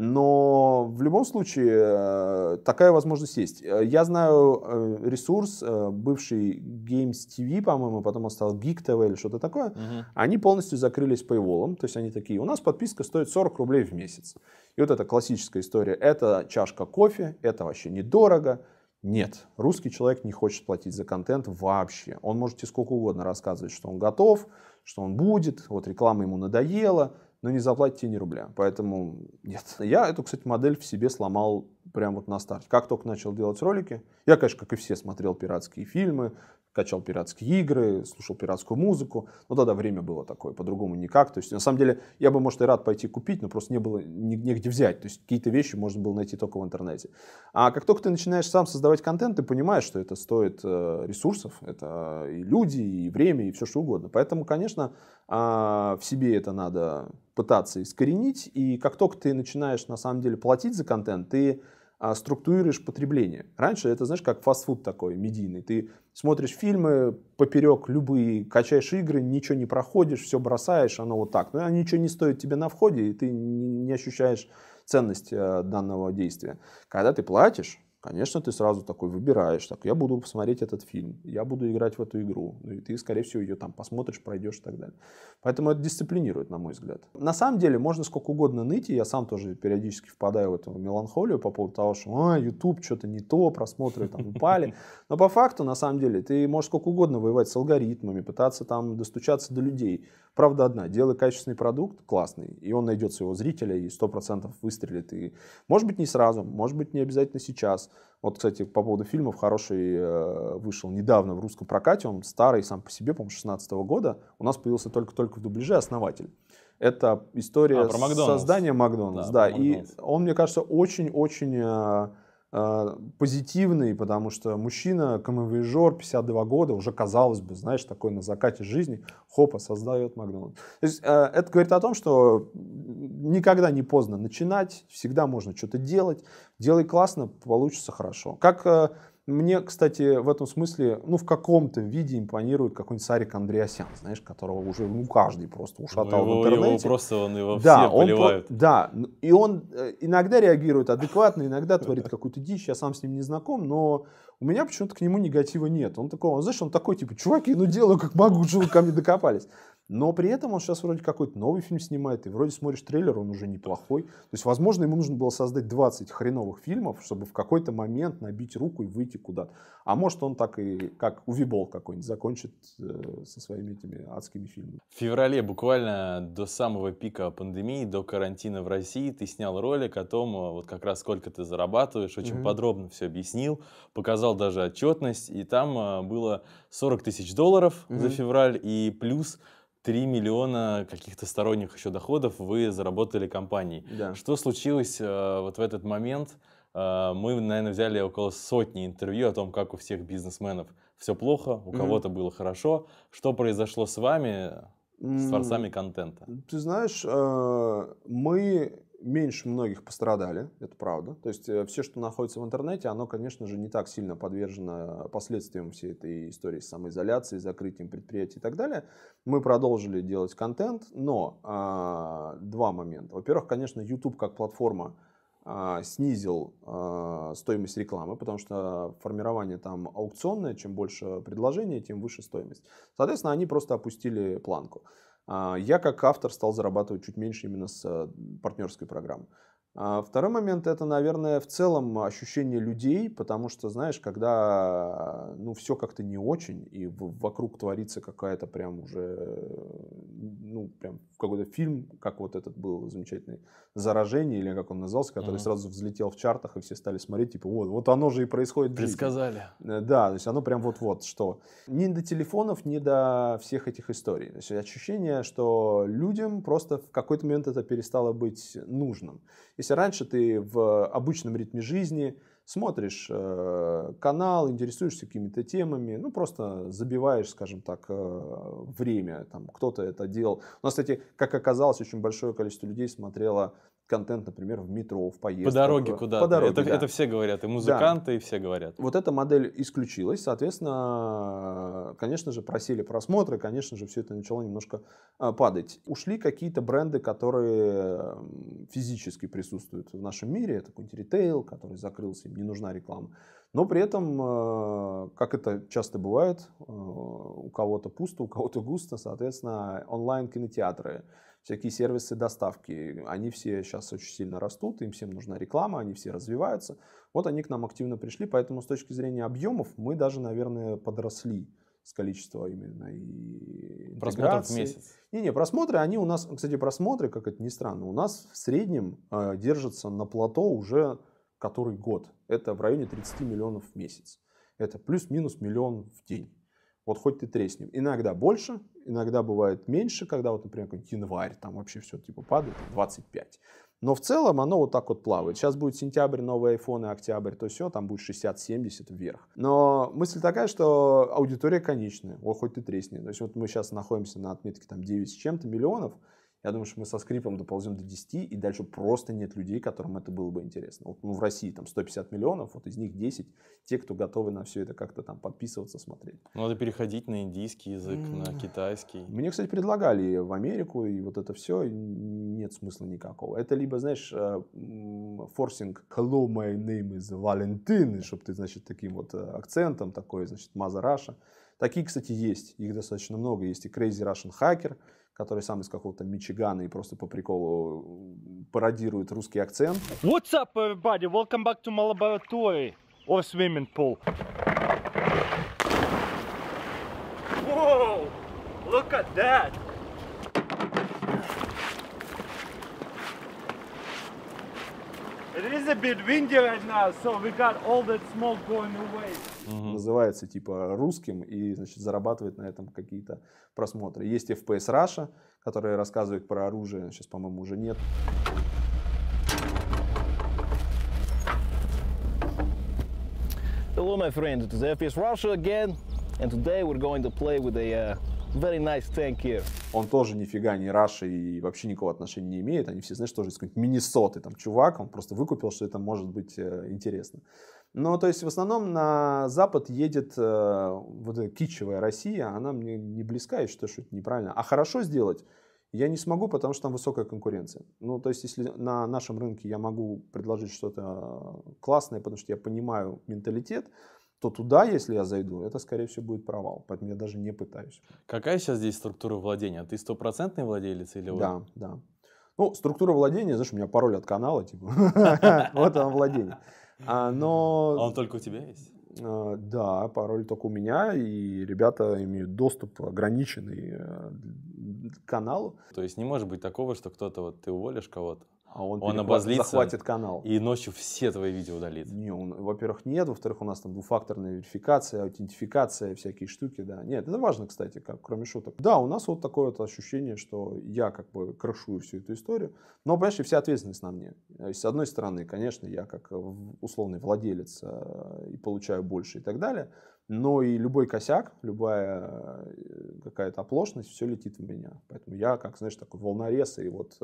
Но в любом случае э, такая возможность есть. Э, я знаю э, ресурс, бывший Games TV, по-моему, потом он стал Geek TV или что-то такое. Uh-huh. Они полностью закрылись paywall. То есть они такие, у нас подписка стоит 40 рублей в месяц. И вот эта классическая история. Это чашка кофе, это вообще недорого. Нет, русский человек не хочет платить за контент вообще. Он может и сколько угодно рассказывать, что он готов, что он будет, вот реклама ему надоела, но не заплатите ни рубля. Поэтому нет. Я эту, кстати, модель в себе сломал прямо вот на старте. Как только начал делать ролики, я, конечно, как и все, смотрел пиратские фильмы, качал пиратские игры, слушал пиратскую музыку. Но ну тогда время было такое, по-другому никак. То есть, на самом деле, я бы, может, и рад пойти купить, но просто не было негде взять. То есть, какие-то вещи можно было найти только в интернете. А как только ты начинаешь сам создавать контент, ты понимаешь, что это стоит э, ресурсов, это э, и люди, и время, и все что угодно. Поэтому, конечно, а, в себе это надо пытаться искоренить. И как только ты начинаешь, на самом деле, платить за контент, ты а, структурируешь потребление. Раньше это, знаешь, как фастфуд такой медийный. Ты смотришь фильмы поперек любые, качаешь игры, ничего не проходишь, все бросаешь, оно вот так. Но оно ничего не стоит тебе на входе, и ты не ощущаешь ценность э, данного действия. Когда ты платишь, Конечно, ты сразу такой выбираешь, так, я буду посмотреть этот фильм, я буду играть в эту игру, ну и ты, скорее всего, ее там посмотришь, пройдешь и так далее. Поэтому это дисциплинирует, на мой взгляд. На самом деле, можно сколько угодно ныть, и я сам тоже периодически впадаю в эту меланхолию по поводу того, что, а, YouTube, что-то не то, просмотры там упали. Но по факту, на самом деле, ты можешь сколько угодно воевать с алгоритмами, пытаться там достучаться до людей. Правда одна, делай качественный продукт, классный, и он найдет своего зрителя, и 100% выстрелит. И, может быть, не сразу, может быть, не обязательно сейчас, вот, кстати, по поводу фильмов, хороший э, вышел недавно в русском прокате, он старый сам по себе, по-моему, 16 года. У нас появился только-только в дубляже «Основатель». Это история а, Макдональдс. создания Макдональдс, да. да. Макдональдс. И он, мне кажется, очень-очень э, э, позитивный, потому что мужчина, камевоежор, 52 года, уже, казалось бы, знаешь, такой на закате жизни, хопа, создает Макдональдс. То есть э, это говорит о том, что никогда не поздно начинать, всегда можно что-то делать. Делай классно, получится хорошо. Как э, мне, кстати, в этом смысле, ну, в каком-то виде импонирует какой-нибудь Сарик Андреасян, знаешь, которого уже, ну, каждый просто ну, ушатал ну, его, в интернете. Его просто он его да, все он поливают. По, да, и он э, иногда реагирует адекватно, иногда творит какую-то дичь, я сам с ним не знаком, но у меня почему-то к нему негатива нет. Он такого, знаешь, он такой, типа, чуваки, ну, делаю как могу, что вы ко мне докопались. Но при этом он сейчас вроде какой-то новый фильм снимает, и вроде смотришь трейлер, он уже неплохой. То есть, возможно, ему нужно было создать 20 хреновых фильмов, чтобы в какой-то момент набить руку и выйти куда-то. А может, он так и, как Увибол какой-нибудь, закончит э, со своими этими адскими фильмами. В феврале, буквально до самого пика пандемии, до карантина в России, ты снял ролик о том, э, вот как раз сколько ты зарабатываешь, очень mm-hmm. подробно все объяснил, показал даже отчетность, и там э, было 40 тысяч долларов mm-hmm. за февраль и плюс 3 миллиона каких-то сторонних еще доходов вы заработали компанией. Да. Что случилось э, вот в этот момент? Э, мы, наверное, взяли около сотни интервью о том, как у всех бизнесменов все плохо, у кого-то было хорошо. Что произошло с вами, с творцами контента? Ты знаешь, э, мы меньше многих пострадали, это правда. То есть э, все, что находится в интернете, оно, конечно же, не так сильно подвержено э, последствиям всей этой истории с самоизоляцией, закрытием предприятий и так далее. Мы продолжили делать контент, но э, два момента. Во-первых, конечно, YouTube как платформа э, снизил э, стоимость рекламы, потому что формирование там аукционное, чем больше предложений, тем выше стоимость. Соответственно, они просто опустили планку. А, я как автор стал зарабатывать чуть меньше именно с э, партнерской программы. А, второй момент это, наверное, в целом ощущение людей, потому что, знаешь, когда ну, все как-то не очень, и вокруг творится какая-то прям уже, ну, прям какой-то фильм, как вот этот был замечательный «Заражение», или как он назывался, который mm-hmm. сразу взлетел в чартах, и все стали смотреть, типа, вот, вот оно же и происходит. Предсказали. Э, да, то есть оно прям вот-вот, что ни до телефонов, ни до всех этих историй. То есть ощущение, что людям просто в какой-то момент это перестало быть нужным. Если раньше ты в обычном ритме жизни смотришь э, канал, интересуешься какими-то темами, ну просто забиваешь, скажем так, э, время. Там кто-то это делал. У нас, кстати, как оказалось, очень большое количество людей смотрело контент, например, в метро, в поездках. Э, по дороге куда-то. По дороге, это, да. это все говорят, и музыканты, да. и все говорят. Вот эта модель исключилась, соответственно, конечно же, просили просмотры, конечно же, все это начало немножко э, падать. Ушли какие-то бренды, которые физически присутствуют в нашем мире, это какой-нибудь ритейл, который закрылся, им не нужна реклама. Но при этом, э, как это часто бывает, у кого-то пусто, у кого-то густо, соответственно, онлайн-кинотеатры – всякие сервисы доставки, они все сейчас очень сильно растут, им всем нужна реклама, они все развиваются. Вот они к нам активно пришли, поэтому с точки зрения объемов мы даже, наверное, подросли с количества именно и просмотров в месяц. Не, не, просмотры, они у нас, кстати, просмотры, как это ни странно, у нас в среднем э, держатся на плато уже который год. Это в районе 30 миллионов в месяц. Это плюс-минус миллион в день. Вот хоть ты треснем, Иногда больше, иногда бывает меньше, когда вот, например, январь, там вообще все типа падает, 25. Но в целом оно вот так вот плавает. Сейчас будет сентябрь, новые айфоны, октябрь, то все, там будет 60-70 вверх. Но мысль такая, что аудитория конечная, о, хоть ты тресни. То есть вот мы сейчас находимся на отметке там 9 с чем-то миллионов, я думаю, что мы со скрипом доползем до 10, и дальше просто нет людей, которым это было бы интересно. Вот, ну, в России там 150 миллионов, вот из них 10 те, кто готовы на все это как-то там подписываться, смотреть. Ну, надо переходить на индийский язык, mm. на китайский. Мне, кстати, предлагали в Америку, и вот это все, нет смысла никакого. Это либо, знаешь, э, форсинг «Hello, my name is Valentin», чтобы ты, значит, таким вот э, акцентом такой, значит, «Маза Раша». Такие, кстати, есть, их достаточно много. Есть и Crazy Russian Hacker – который сам из какого-то Мичигана и просто по приколу пародирует русский акцент. What's up, everybody? Welcome back to my laboratory or swimming pool. Whoa! Look at that! is a bit windy right now, so we got all that smoke going away. Угу. Называется типа русским и значит, зарабатывает на этом какие-то просмотры. Есть FPS Russia, которые рассказывают про оружие, сейчас, по-моему, уже нет. Hello, my friends. It's FPS Russia again, and today we're going to play with a uh, Very nice, thank you. Он тоже нифига не Раша и вообще никакого отношения не имеет. Они все, знаешь, тоже из какой-нибудь Миннесоты. Там чувак, он просто выкупил, что это может быть э, интересно. Ну, то есть, в основном на Запад едет э, вот эта кичевая Россия, она мне не близка, я считаю, что это неправильно. А хорошо сделать я не смогу, потому что там высокая конкуренция. Ну, то есть, если на нашем рынке я могу предложить что-то э, классное, потому что я понимаю менталитет, то туда, если я зайду, это, скорее всего, будет провал. Поэтому я даже не пытаюсь. Какая сейчас здесь структура владения? Ты стопроцентный владелец или вот? Да, да. Ну, структура владения, знаешь, у меня пароль от канала, типа, вот он владение. А, а он только у тебя есть? А, да, пароль только у меня, и ребята имеют доступ ограниченный э, к каналу. То есть не может быть такого, что кто-то, вот ты уволишь кого-то, а он, он обозлится, захватит канал. И ночью все твои видео удалит. Не, он, во-первых, нет. Во-вторых, у нас там двухфакторная верификация, аутентификация, всякие штуки, да. Нет, это важно, кстати, как, кроме шуток. Да, у нас вот такое вот ощущение, что я как бы крышую всю эту историю. Но, понимаешь, и вся ответственность на мне. Э, с одной стороны, конечно, я как э, условный владелец э, и получаю больше и так далее. Но и любой косяк, любая какая-то оплошность, все летит в меня. Поэтому я, как, знаешь, такой волнорез и вот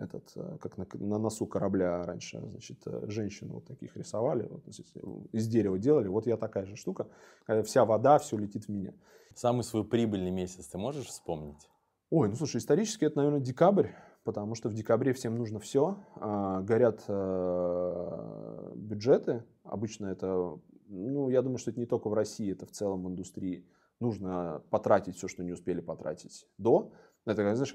этот, э, как на, на носу корабля раньше, значит, э, женщину вот таких рисовали, вот, э, из дерева делали. Вот я такая же штука, вся вода, все летит в меня. Самый свой прибыльный месяц ты можешь вспомнить? Ой, ну слушай, исторически это, наверное, декабрь, потому что в декабре всем нужно все. А, горят а, бюджеты. Обычно это, ну, я думаю, что это не только в России, это в целом в индустрии. Нужно потратить все, что не успели потратить до. Это, знаешь,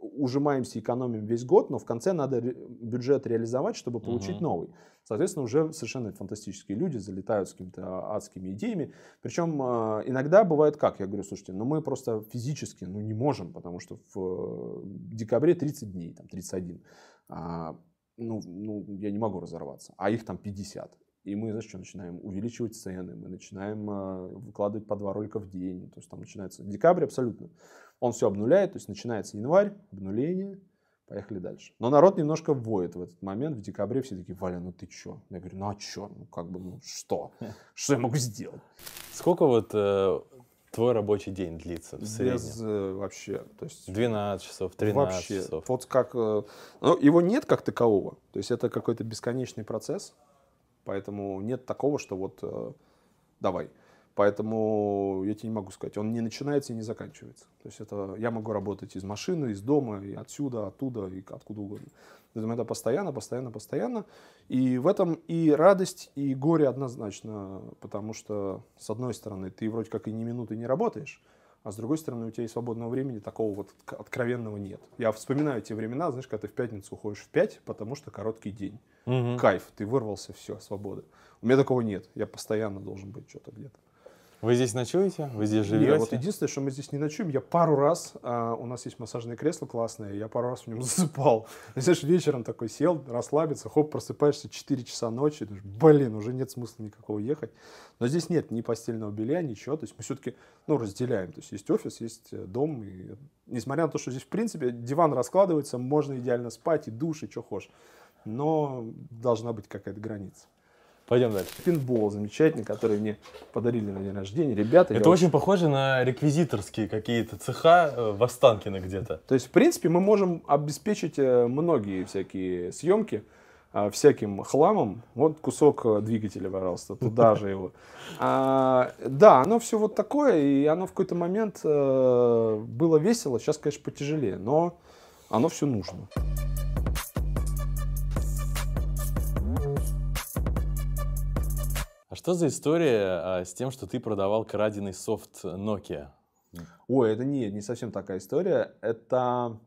ужимаемся, экономим весь год, но в конце надо бюджет реализовать, чтобы получить угу. новый. Соответственно, уже совершенно фантастические люди залетают с какими-то а, адскими идеями. Причем а, иногда бывает как? Я говорю, слушайте, ну мы просто физически ну, не можем, потому что в декабре 30 дней, там 31. А, ну, ну, я не могу разорваться. А их там 50. И мы, знаешь, что начинаем? Увеличивать цены, мы начинаем э, выкладывать по два ролика в день. То есть там начинается декабрь абсолютно. Он все обнуляет, то есть начинается январь, обнуление, поехали дальше. Но народ немножко воет в этот момент, в декабре все такие, Валя, ну ты чё? Я говорю, ну а чё? Ну как бы, ну что? Что я могу сделать? Сколько вот э, твой рабочий день длится в среднем? Без, э, вообще, то есть... 12 часов, 13 вообще, часов. Вот как... Э, ну, его нет как такового, то есть это какой-то бесконечный процесс, поэтому нет такого, что вот э, давай. Поэтому я тебе не могу сказать, он не начинается и не заканчивается. То есть это я могу работать из машины, из дома, и отсюда, оттуда, и откуда угодно. Поэтому это постоянно, постоянно, постоянно. И в этом и радость, и горе однозначно, потому что, с одной стороны, ты вроде как и ни минуты не работаешь, а с другой стороны, у тебя и свободного времени такого вот откровенного нет. Я вспоминаю те времена, знаешь, когда ты в пятницу уходишь в пять, потому что короткий день. Угу. Кайф, ты вырвался, все, свобода. У меня такого нет. Я постоянно должен быть что-то где-то. Вы здесь ночуете? Вы здесь живете? Нет, вот единственное, что мы здесь не ночуем, я пару раз, а, у нас есть массажное кресло классное, я пару раз в нем засыпал. Знаешь, вечером такой сел, расслабиться, хоп, просыпаешься 4 часа ночи, думаешь, блин, уже нет смысла никакого ехать. Но здесь нет ни постельного белья, ничего, то есть мы все-таки, ну, разделяем, то есть есть офис, есть э, дом, и несмотря на то, что здесь, в принципе, диван раскладывается, можно идеально спать и душ, и что хочешь, но должна быть какая-то граница. Пойдем дальше. Пинбол замечательный, который мне подарили на день рождения ребята. Это очень, очень похоже на реквизиторские какие-то цеха э, в Останкино где-то. То есть, в принципе, мы можем обеспечить э, многие всякие съемки э, всяким хламом. Вот кусок двигателя, пожалуйста, туда же его. А, да, оно все вот такое, и оно в какой-то момент э, было весело. Сейчас, конечно, потяжелее, но оно все нужно. Что за история а, с тем, что ты продавал краденый софт Nokia? Ой, это не, не совсем такая история. Это...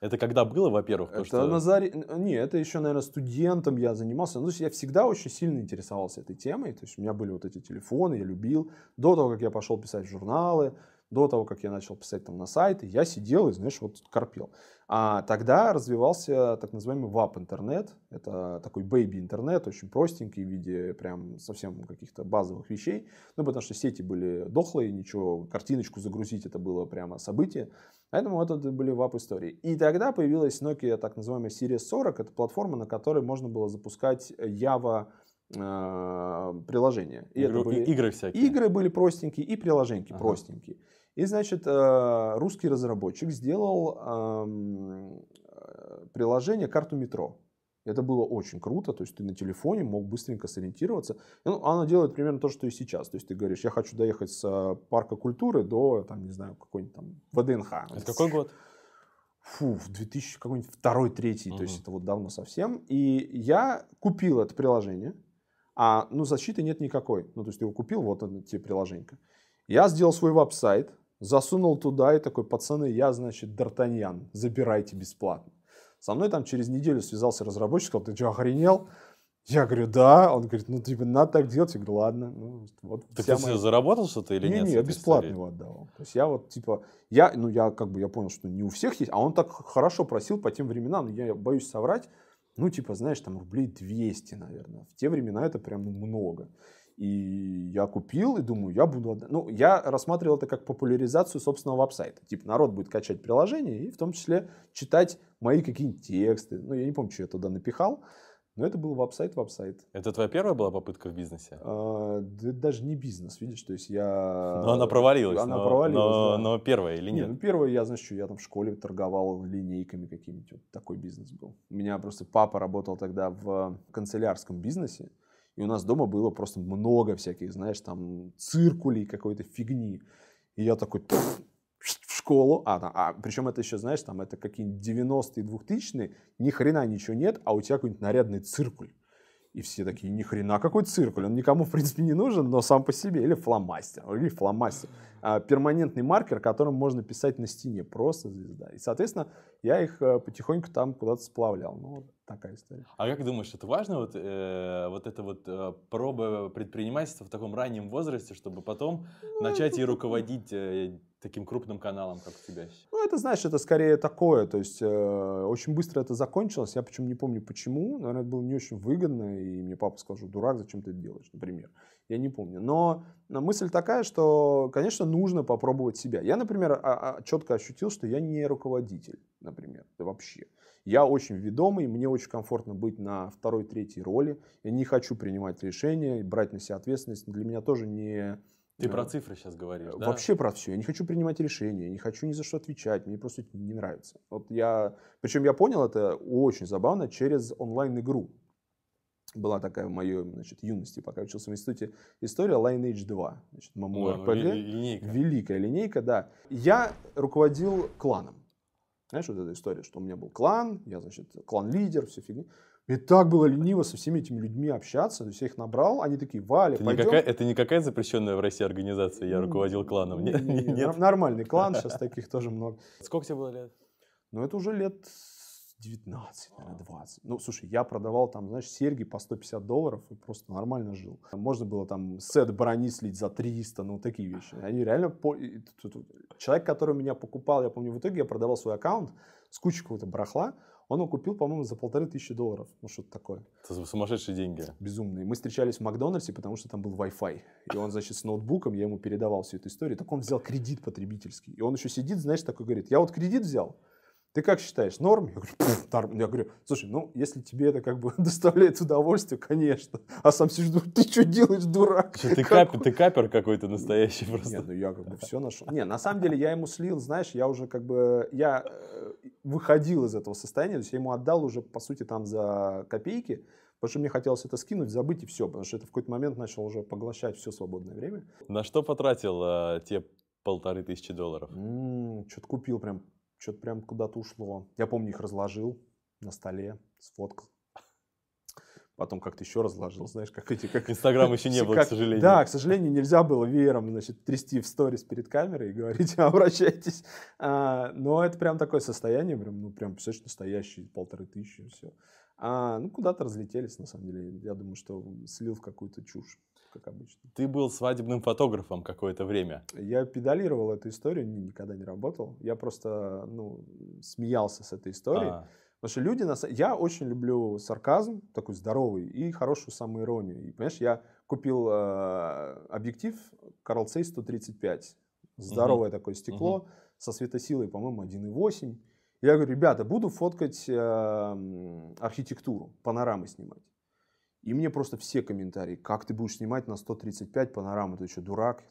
Это когда было, во-первых? Это что... на заре... Не, это еще, наверное, студентом я занимался. Ну, то есть я всегда очень сильно интересовался этой темой. То есть у меня были вот эти телефоны, я любил. До того, как я пошел писать журналы, до того, как я начал писать там на сайты, я сидел и, знаешь, вот корпел. А тогда развивался так называемый вап-интернет. Это такой бэйби-интернет, очень простенький в виде прям совсем каких-то базовых вещей. Ну, потому что сети были дохлые, ничего, картиночку загрузить это было прямо событие. Поэтому это были вап-истории. И тогда появилась Nokia так называемая Series 40. Это платформа, на которой можно было запускать Java а, приложения. И игры, это были, игры всякие. Игры были простенькие и приложеньки ага. простенькие. И, значит, э, русский разработчик сделал э, приложение «Карту метро». Это было очень круто, то есть ты на телефоне мог быстренько сориентироваться. Ну, она делает примерно то, что и сейчас. То есть ты говоришь, я хочу доехать с э, парка культуры до, там, не знаю, какой-нибудь там ВДНХ. Это какой год? Фу, в 2000 какой-нибудь второй, третий, угу. то есть это вот давно совсем. И я купил это приложение, а ну защиты нет никакой. Ну то есть ты его купил, вот он тебе приложенька. Я сделал свой веб-сайт, засунул туда и такой, пацаны, я, значит, Д'Артаньян, забирайте бесплатно. Со мной там через неделю связался разработчик, сказал, ты что, охренел? Я говорю, да. Он говорит, ну, тебе типа, надо так делать. Я говорю, ладно. Ну, вот так ты моя... заработал что-то или не, нет? Не, я бесплатно его отдавал. То есть я вот, типа, я, ну, я как бы, я понял, что не у всех есть, а он так хорошо просил по тем временам, я боюсь соврать, ну, типа, знаешь, там рублей 200, наверное. В те времена это прям ну, много. И я купил и думаю, я буду... Ну, я рассматривал это как популяризацию собственного веб-сайта. Типа народ будет качать приложение и в том числе читать мои какие-нибудь тексты. Ну, я не помню, что я туда напихал. Но это был веб-сайт, веб-сайт. Это твоя первая была попытка в бизнесе? А, да, даже не бизнес, видишь, то есть я... Но она провалилась. Она но, провалилась, но, да. но первая или нет? Не, ну первая, я, значит, что я там в школе торговал линейками какими то вот такой бизнес был. У меня просто папа работал тогда в канцелярском бизнесе, и у нас дома было просто много всяких, знаешь, там циркулей какой-то фигни. И я такой в школу. А, да, а причем это еще, знаешь, там это какие-нибудь 90-е, 2000-е, ни хрена ничего нет, а у тебя какой-нибудь нарядный циркуль. И все такие, ни хрена какой циркуль, он никому, в принципе, не нужен, но сам по себе. Или фломастер, или фломастер. А, перманентный маркер, которым можно писать на стене, просто звезда. И, соответственно, я их э, потихоньку там куда-то сплавлял. Ну, вот такая история. А как думаешь, это важно, вот, э, вот это вот э, проба предпринимательства в таком раннем возрасте, чтобы потом ну, начать это... и руководить э, таким крупным каналом, как у тебя? Ну, это, знаешь, это скорее такое, то есть э, очень быстро это закончилось, я почему не помню почему, наверное, это было не очень выгодно, и мне папа сказал, что дурак, зачем ты это делаешь, например я не помню. Но, мысль такая, что, конечно, нужно попробовать себя. Я, например, а, а, четко ощутил, что я не руководитель, например, вообще. Я очень ведомый, мне очень комфортно быть на второй, третьей роли. Я не хочу принимать решения, брать на себя ответственность. Для меня тоже не... Ты э, про цифры сейчас говоришь, да? Вообще про все. Я не хочу принимать решения, я не хочу ни за что отвечать, мне просто не нравится. Вот я, причем я понял это очень забавно через онлайн-игру была такая в моей значит, юности, пока учился в институте, история Lineage 2, значит, MMORPG. Да, линейка. Великая линейка, да. Я руководил кланом. Знаешь, вот эта история, что у меня был клан, я, значит, клан-лидер, все фигни. И так было лениво со всеми этими людьми общаться, то есть я их набрал, они такие, Валя, это пойдем. Не это не какая запрещенная в России организация, я руководил кланом, не, не, не, нет? Нормальный клан, сейчас таких тоже много. Сколько тебе было лет? Ну, это уже лет 19, наверное, 20. Ну, слушай, я продавал там, знаешь, серьги по 150 долларов и просто нормально жил. Можно было там сет брони слить за 300, ну, такие вещи. Они реально... По... Человек, который меня покупал, я помню, в итоге я продавал свой аккаунт с кучей какого-то барахла, он его купил, по-моему, за полторы тысячи долларов. Ну, что-то такое. Это сумасшедшие деньги. Безумные. Мы встречались в Макдональдсе, потому что там был Wi-Fi. И он, значит, с ноутбуком, я ему передавал всю эту историю. Так он взял кредит потребительский. И он еще сидит, знаешь, такой говорит, я вот кредит взял, ты как считаешь, норм? Я говорю, норм. Я говорю, слушай, ну, если тебе это как бы доставляет удовольствие, конечно. А сам сижу, ты что делаешь, дурак? Что, ты, как... капер, ты капер какой-то настоящий просто. Нет, ну я как бы все нашел. Не, на самом деле я ему слил, знаешь, я уже как бы, я э, выходил из этого состояния, то есть я ему отдал уже, по сути, там за копейки, Потому что мне хотелось это скинуть, забыть и все, потому что это в какой-то момент начал уже поглощать все свободное время. На что потратил э, те полторы тысячи долларов? М-м, что-то купил прям что-то прям куда-то ушло. Я помню, их разложил на столе, сфоткал. Потом как-то еще разложил, знаешь, как эти... Как Инстаграм еще не было, как, к сожалению. Да, к сожалению, нельзя было веером, значит, трясти в сторис перед камерой и говорить, обращайтесь. А, но это прям такое состояние, прям, ну, прям, все настоящий, полторы тысячи, все. А, ну, куда-то разлетелись, на самом деле. Я думаю, что слил в какую-то чушь как обычно. Ты был свадебным фотографом какое-то время. Я педалировал эту историю, никогда не работал. Я просто ну, смеялся с этой историей. А. Потому что люди нас... Я очень люблю сарказм, такой здоровый, и хорошую самоиронию. И, понимаешь, я купил э, объектив Carl Zeiss 135. Здоровое угу. такое стекло угу. со светосилой, по-моему, 1,8. Я говорю, ребята, буду фоткать э, архитектуру, панорамы снимать. И мне просто все комментарии, как ты будешь снимать на 135 панорамы, ты что, дурак?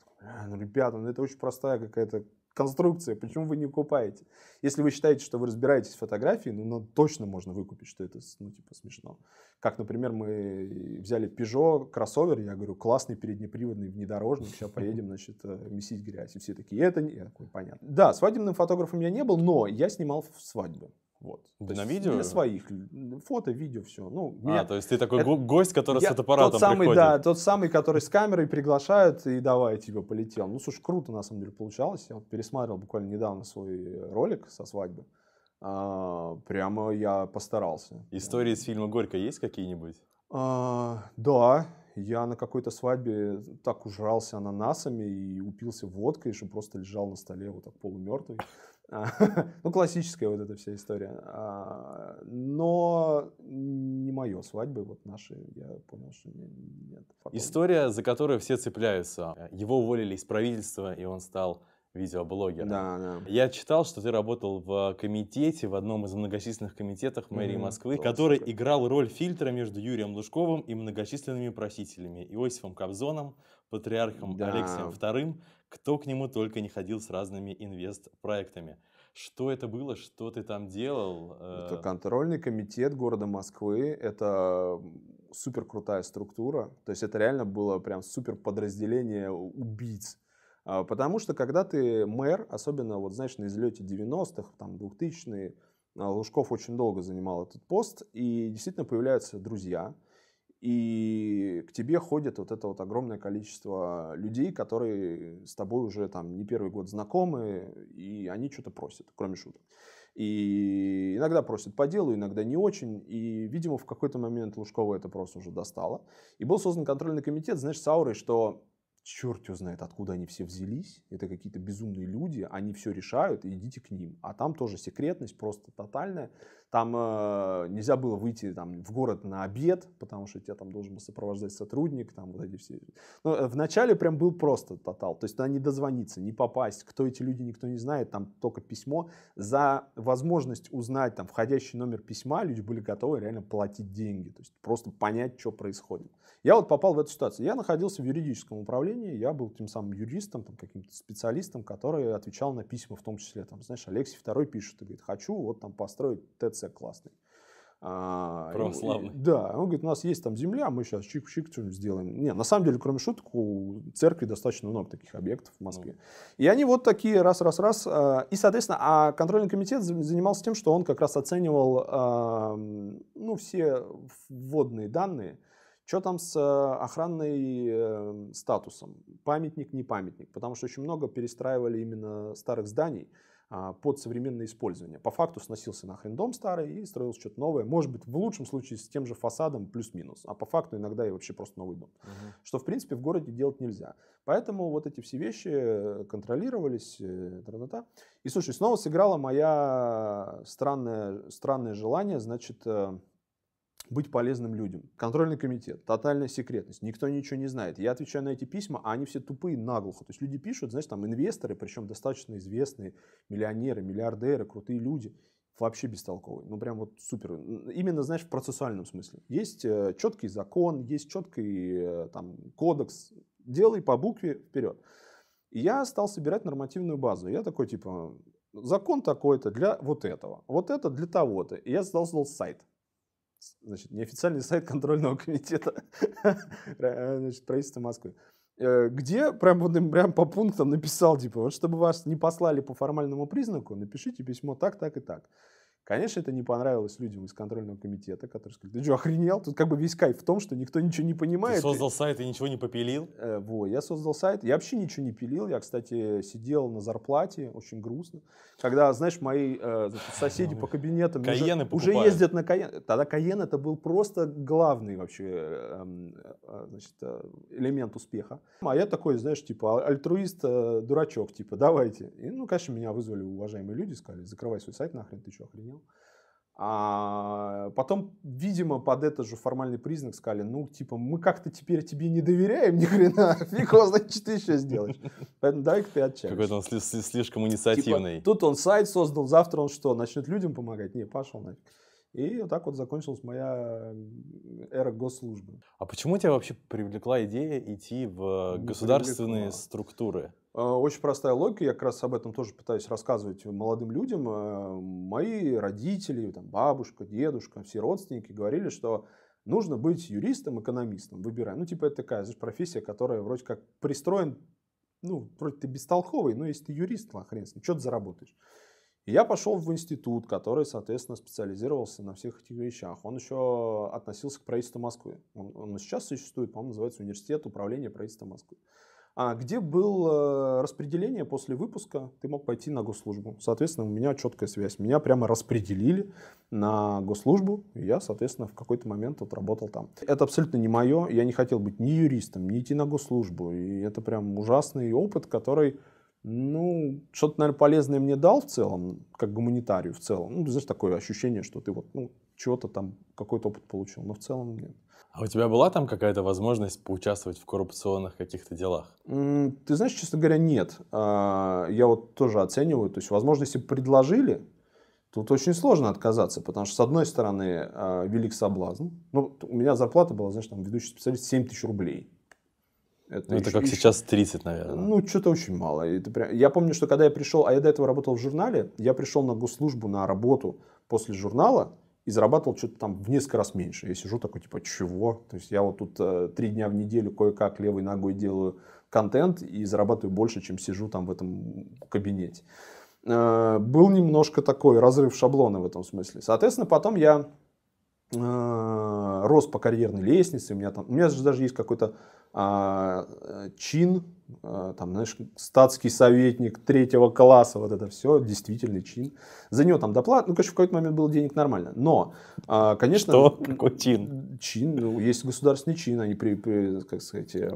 Ну, ребята, ну это очень простая какая-то конструкция, почему вы не купаете? Если вы считаете, что вы разбираетесь в фотографии, ну, ну точно можно выкупить, что это, ну, типа, смешно. Как, например, мы взяли Peugeot кроссовер, я говорю, классный переднеприводный внедорожник, сейчас поедем, значит, э, месить грязь. И все такие, это не... Я такой, понятно. Да, свадебным фотографом я не был, но я снимал свадьбы. Вот. Да на видео? Для своих. Фото, видео, все. Ну, а, меня... то есть ты такой это... гость, который я... с фотоаппаратом тот самый, приходит. Да, тот самый, который с камерой приглашают, и давай, типа, полетел. Ну, слушай, круто, на самом деле, получалось. Я вот пересматривал буквально недавно свой ролик со свадьбы. А, прямо я постарался. Истории из фильма «Горько» есть какие-нибудь? А, да, я на какой-то свадьбе так ужрался ананасами и упился водкой, что просто лежал на столе вот так полумертвый. Ну, классическая вот эта вся история. А, но не мое свадьбы, вот наши, я понял, что нет. Потом. История, за которую все цепляются. Его уволили из правительства, и он стал видеоблогером. Да, да. Я читал, что ты работал в комитете, в одном из многочисленных комитетов мэрии Москвы, классика. который играл роль фильтра между Юрием Лужковым и многочисленными просителями. Иосифом Кобзоном, патриархом да. Алексием вторым. Кто к нему только не ходил с разными инвест-проектами. Что это было, что ты там делал? Это э? контрольный комитет города Москвы, это супер крутая структура, то есть это реально было прям супер подразделение убийц. А, потому что когда ты мэр, особенно вот знаешь на излете 90-х, там 2000-е, а, Лужков очень долго занимал этот пост, и действительно появляются друзья – и к тебе ходит вот это вот огромное количество людей, которые с тобой уже там не первый год знакомы, и они что-то просят, кроме шуток. И иногда просят по делу, иногда не очень. И, видимо, в какой-то момент Лужкова это просто уже достало. И был создан контрольный комитет, знаешь, с аурой, что черт его знает, откуда они все взялись. Это какие-то безумные люди, они все решают, идите к ним. А там тоже секретность просто тотальная. Там э, нельзя было выйти там, в город на обед, потому что тебя там должен был сопровождать сотрудник, там вот эти все. Но ну, э, вначале прям был просто тотал. То есть туда не дозвониться, не попасть, кто эти люди, никто не знает, там только письмо. За возможность узнать там входящий номер письма люди были готовы реально платить деньги, то есть просто понять, что происходит. Я вот попал в эту ситуацию. Я находился в юридическом управлении, я был тем самым юристом, там, каким-то специалистом, который отвечал на письма, в том числе, там, знаешь, Алексей второй пишет, и говорит, хочу вот там построить ТЦ ТЦ классный. А, Православный. И, да, он говорит, у нас есть там земля, мы сейчас чик-чик что-нибудь сделаем. Не, на самом деле, кроме шуток, у церкви достаточно много таких объектов в Москве. Ну. И они вот такие раз-раз-раз. А, и, соответственно, а контрольный комитет занимался тем, что он как раз оценивал ну, все вводные данные, что там с охранной эм, статусом, памятник, не памятник, потому что очень много перестраивали именно старых зданий, а, под современное использование. По факту сносился нахрен дом старый и строился что-то новое. Может быть, в лучшем случае с тем же фасадом плюс-минус. А по факту иногда и вообще просто новый дом. Угу. Что, в принципе, в городе делать нельзя. Поэтому вот эти все вещи э, контролировались. Э, Та-та-та. И, слушай, снова сыграла моя странное, странное желание, значит, э, быть полезным людям. Контрольный комитет, тотальная секретность, никто ничего не знает. Я отвечаю на эти письма, а они все тупые наглухо. То есть люди пишут, знаешь, там инвесторы, причем достаточно известные, миллионеры, миллиардеры, крутые люди. Вообще бестолковые, Ну, прям вот супер. Именно, знаешь, в процессуальном смысле. Есть э, четкий закон, есть четкий э, там кодекс. Делай по букве вперед. И я стал собирать нормативную базу. Я такой, типа, закон такой-то для вот этого. Вот это для того-то. И я создал сайт значит, неофициальный сайт контрольного комитета э, значит, правительства Москвы э, где прям вот им прям по пунктам написал, типа, вот чтобы вас не послали по формальному признаку, напишите письмо так, так и так. Конечно, это не понравилось людям из контрольного комитета, которые сказали, ты что, охренел? Тут как бы весь кайф в том, что никто ничего не понимает. Ты создал сайт и ничего не попилил? Э, во, я создал сайт, я вообще ничего не пилил. Я, кстати, сидел на зарплате, очень грустно. Когда, знаешь, мои э, значит, соседи по кабинетам Каены уже, уже ездят на Каен. Тогда Каен это был просто главный вообще э, э, значит, э, элемент успеха. А я такой, знаешь, типа а, альтруист, э, дурачок, типа давайте. И, ну, конечно, меня вызвали уважаемые люди, сказали, закрывай свой сайт нахрен, ты что, охренел? понял. А потом, видимо, под этот же формальный признак сказали, ну, типа, мы как-то теперь тебе не доверяем ни хрена, фиг его знает, что ты еще сделаешь. Поэтому давай-ка ты отчаешься. Какой-то он слишком типа, инициативный. Типа, тут он сайт создал, завтра он что, начнет людям помогать? Не, пошел нафиг. И вот так вот закончилась моя эра госслужбы. А почему тебя вообще привлекла идея идти в Не государственные привлекла. структуры? А, очень простая логика, я как раз об этом тоже пытаюсь рассказывать молодым людям. А, мои родители, там, бабушка, дедушка, все родственники говорили, что нужно быть юристом, экономистом, выбирай. Ну, типа, это такая знаешь, профессия, которая вроде как пристроен, ну, вроде ты бестолковый, но если ты юрист, хрен с ним, что ты заработаешь. И я пошел в институт, который, соответственно, специализировался на всех этих вещах. Он еще относился к правительству Москвы. Он, он сейчас существует, по-моему, называется Университет управления правительства Москвы. А, где было э, распределение после выпуска, ты мог пойти на госслужбу. Соответственно, у меня четкая связь. Меня прямо распределили на госслужбу, и я, соответственно, в какой-то момент вот работал там. Это абсолютно не мое, я не хотел быть ни юристом, ни идти на госслужбу. И это прям ужасный опыт, который ну, что-то, наверное, полезное мне дал в целом, как гуманитарию в целом. Ну, знаешь, такое ощущение, что ты вот, ну, чего-то там, какой-то опыт получил, но в целом нет. А у тебя была там какая-то возможность поучаствовать в коррупционных каких-то делах? Ты знаешь, честно говоря, нет. А, я вот тоже оцениваю, то есть возможности предложили, тут очень сложно отказаться, потому что, с одной стороны, а, велик соблазн. Ну, у меня зарплата была, знаешь, там, ведущий специалист 7 тысяч рублей. Это, ну, еще, как еще, сейчас 30, наверное. Ну, что-то очень мало. Это прям... Я помню, что когда я пришел, а я до этого работал в журнале, я пришел на госслужбу на работу после журнала и зарабатывал что-то там в несколько раз меньше. Я сижу такой, типа, чего? То есть я вот тут э, три дня в неделю кое-как левой ногой делаю контент и зарабатываю больше, чем сижу там в этом кабинете. Э, был немножко такой разрыв шаблона в этом смысле. Соответственно, потом я а, рос по карьерной лестнице, у меня там, у меня же даже есть какой-то а, чин, а, там, знаешь, статский советник третьего класса, вот это все, действительный чин. За него там доплат, ну, конечно, в какой-то момент было денег нормально, но, а, конечно... Что? Какой чин? Чин, ну, есть государственный чин, они, при, при, как сказать, э,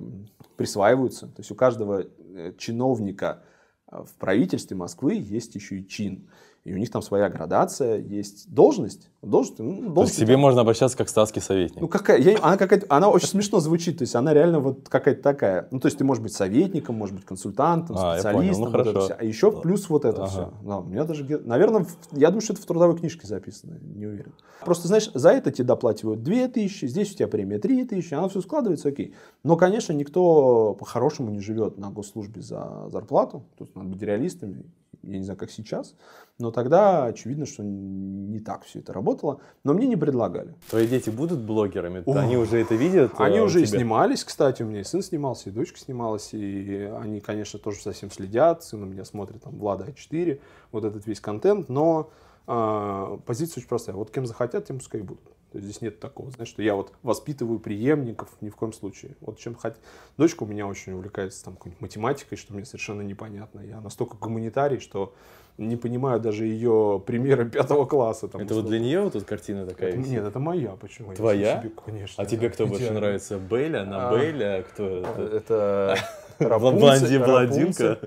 присваиваются, то есть у каждого э, чиновника а, в правительстве Москвы есть еще и чин. И у них там своя градация, есть должность. должность, ну, должность то есть тебе там. можно обращаться как статский советник. Ну, какая, я, она, какая она очень смешно звучит, то есть она реально вот какая-то такая. Ну, то есть ты можешь быть советником, может быть консультантом, а, ну, специалистом. Ну, хорошо. а еще а, плюс вот это ага. все. Да, у меня даже, наверное, я думаю, что это в трудовой книжке записано, не уверен. Просто, знаешь, за это тебе доплативают 2000, здесь у тебя премия 3000, она все складывается, окей. Но, конечно, никто по-хорошему не живет на госслужбе за зарплату, тут надо быть реалистами я не знаю, как сейчас, но тогда очевидно, что не так все это работало, но мне не предлагали. Твои дети будут блогерами? О, они уже это видят? Они э, уже тебя? снимались, кстати, у меня и сын снимался, и дочка снималась, и они, конечно, тоже совсем следят, сын у меня смотрит там Влада А4, вот этот весь контент, но э, позиция очень простая, вот кем захотят, тем пускай и будут. То есть здесь нет такого, знаешь, что я вот воспитываю преемников ни в коем случае. Вот чем хоть... Дочка у меня очень увлекается там какой-нибудь математикой, что мне совершенно непонятно. Я настолько гуманитарий, что не понимаю даже ее примеры пятого класса. Там, это вот для нее вот эта картина такая? Это, нет, это моя почему. Твоя? Себе, конечно. А тебе кто идеально. больше нравится? Беля, на а, Беля? А кто а, это? Это Блонди, блондинка?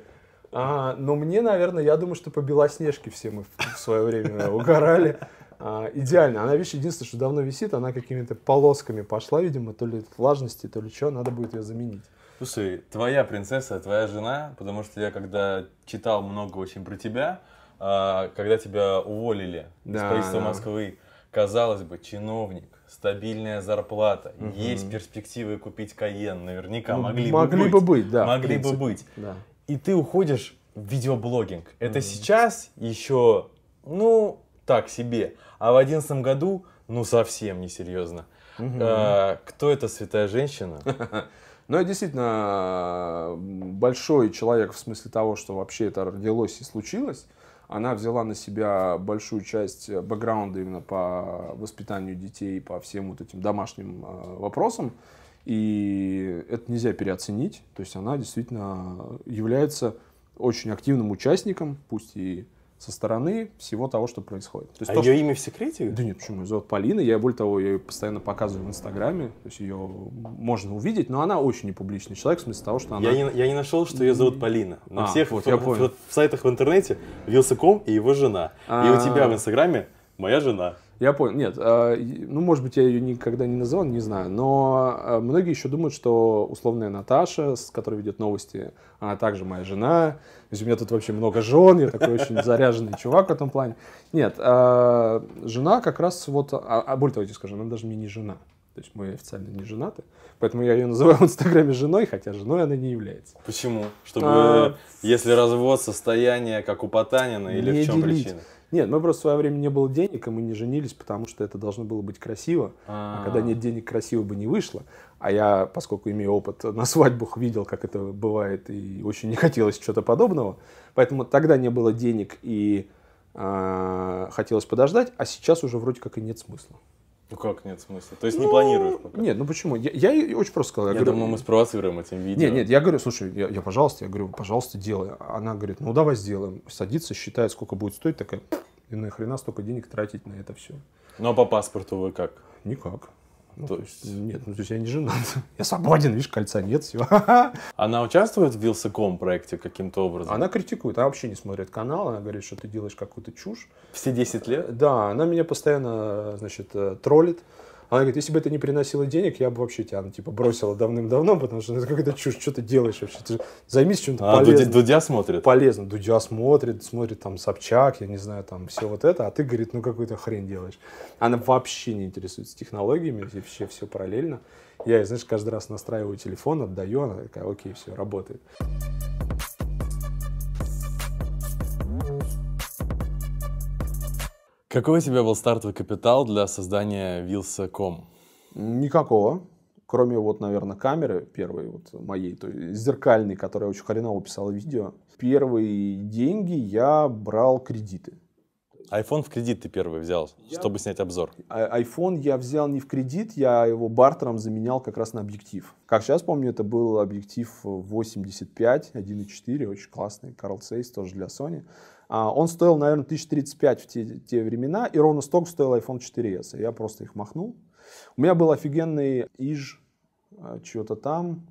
А, но ну, мне, наверное, я думаю, что по Белоснежке все мы в свое время угорали. А, идеально. Она, вещь единственная что давно висит, она какими-то полосками пошла, видимо, то ли влажности, то ли что, надо будет ее заменить. Слушай, твоя принцесса, твоя жена, потому что я когда читал много очень про тебя, а, когда тебя уволили да, из правительства да. Москвы, казалось бы, чиновник, стабильная зарплата, угу. есть перспективы купить Каен, наверняка ну, могли, могли бы быть. Могли бы быть, да. Могли бы быть. Да. И ты уходишь в видеоблогинг. Это угу. сейчас еще, ну, так себе. А в одиннадцатом году, ну, совсем несерьезно. Угу. А, э, кто эта святая женщина? Ну, я действительно большой человек в смысле того, что вообще это родилось и случилось. Она взяла на себя большую часть бэкграунда именно по воспитанию детей, по всем вот этим домашним э, вопросам. И это нельзя переоценить. То есть она действительно является очень активным участником, пусть и со стороны всего того, что происходит. То есть а то, ее что... имя в секрете? Да нет, почему? Зовут Полина. Я, более того, я ее постоянно показываю в Инстаграме. То есть ее можно увидеть, но она очень непубличный человек, в смысле того, что она... Я не, я не нашел, что ее зовут Полина. На а, всех вот, в, я понял. В, в, в сайтах в интернете Вилсаком и его жена. а И у тебя в а. Инстаграме моя жена. Я понял. Нет, а, ну, может быть, я ее никогда не назвал, не знаю. Но а, многие еще думают, что условная Наташа, с которой ведет новости, она также моя жена. То есть у меня тут вообще много жен, я такой очень заряженный чувак в этом плане. Нет, а, жена как раз вот... А, а более того, я тебе скажу, она даже мне не жена. То есть мы официально не женаты, поэтому я ее называю в Инстаграме женой, хотя женой она не является. Почему? Чтобы, а, если развод, состояние, как у Потанина, или в чем причина? Нет, мы просто в свое время не было денег, и мы не женились, потому что это должно было быть красиво. А, а когда нет денег, красиво бы не вышло. А я, поскольку имею опыт на свадьбах, видел, как это бывает, и очень не хотелось чего-то подобного. Поэтому тогда не было денег и э, хотелось подождать, а сейчас уже вроде как и нет смысла. Ну как нет смысла? То есть ну, не планируешь пока? Нет, ну почему? Я, я очень просто сказал. Я, я говорю, думаю, мы спровоцируем этим видео. Нет, нет, я говорю, слушай, я, я пожалуйста, я говорю, пожалуйста, делай. Она говорит, ну давай сделаем. Садится, считает, сколько будет стоить, такая, и нахрена столько денег тратить на это все. Ну а по паспорту вы как? Никак. Ну, то есть, нет, ну, то есть я не женат. Я свободен, видишь, кольца нет, все. Она участвует в Вилсаком проекте каким-то образом? Она критикует, она вообще не смотрит канал, она говорит, что ты делаешь какую-то чушь. Все 10 лет? Да, она меня постоянно, значит, э, троллит. Она говорит, если бы это не приносило денег, я бы вообще тебя, ну, типа, бросила давным-давно, потому что ну, это какая-то чушь, что ты делаешь вообще? Ты займись чем-то а, полезным. Дудя смотрит? Полезно. Дудя смотрит, смотрит там Собчак, я не знаю, там все вот это, а ты, говорит, ну какую-то хрень делаешь. Она вообще не интересуется технологиями, вообще все параллельно. Я, знаешь, каждый раз настраиваю телефон, отдаю, она такая, окей, все, работает. Какой у тебя был стартовый капитал для создания Вилсаком? Никакого. Кроме вот, наверное, камеры первой вот моей, то есть зеркальной, которая очень хреново писала видео. Первые деньги я брал кредиты. Айфон в кредит ты первый взял, я... чтобы снять обзор. Айфон я взял не в кредит, я его бартером заменял как раз на объектив. Как сейчас помню, это был объектив 85, 1.4, очень классный, Carl Zeiss, тоже для Sony. А, он стоил, наверное, 1035 в те, те времена, и ровно столько стоил iPhone 4s. я просто их махнул. У меня был офигенный иж, а, чего то там,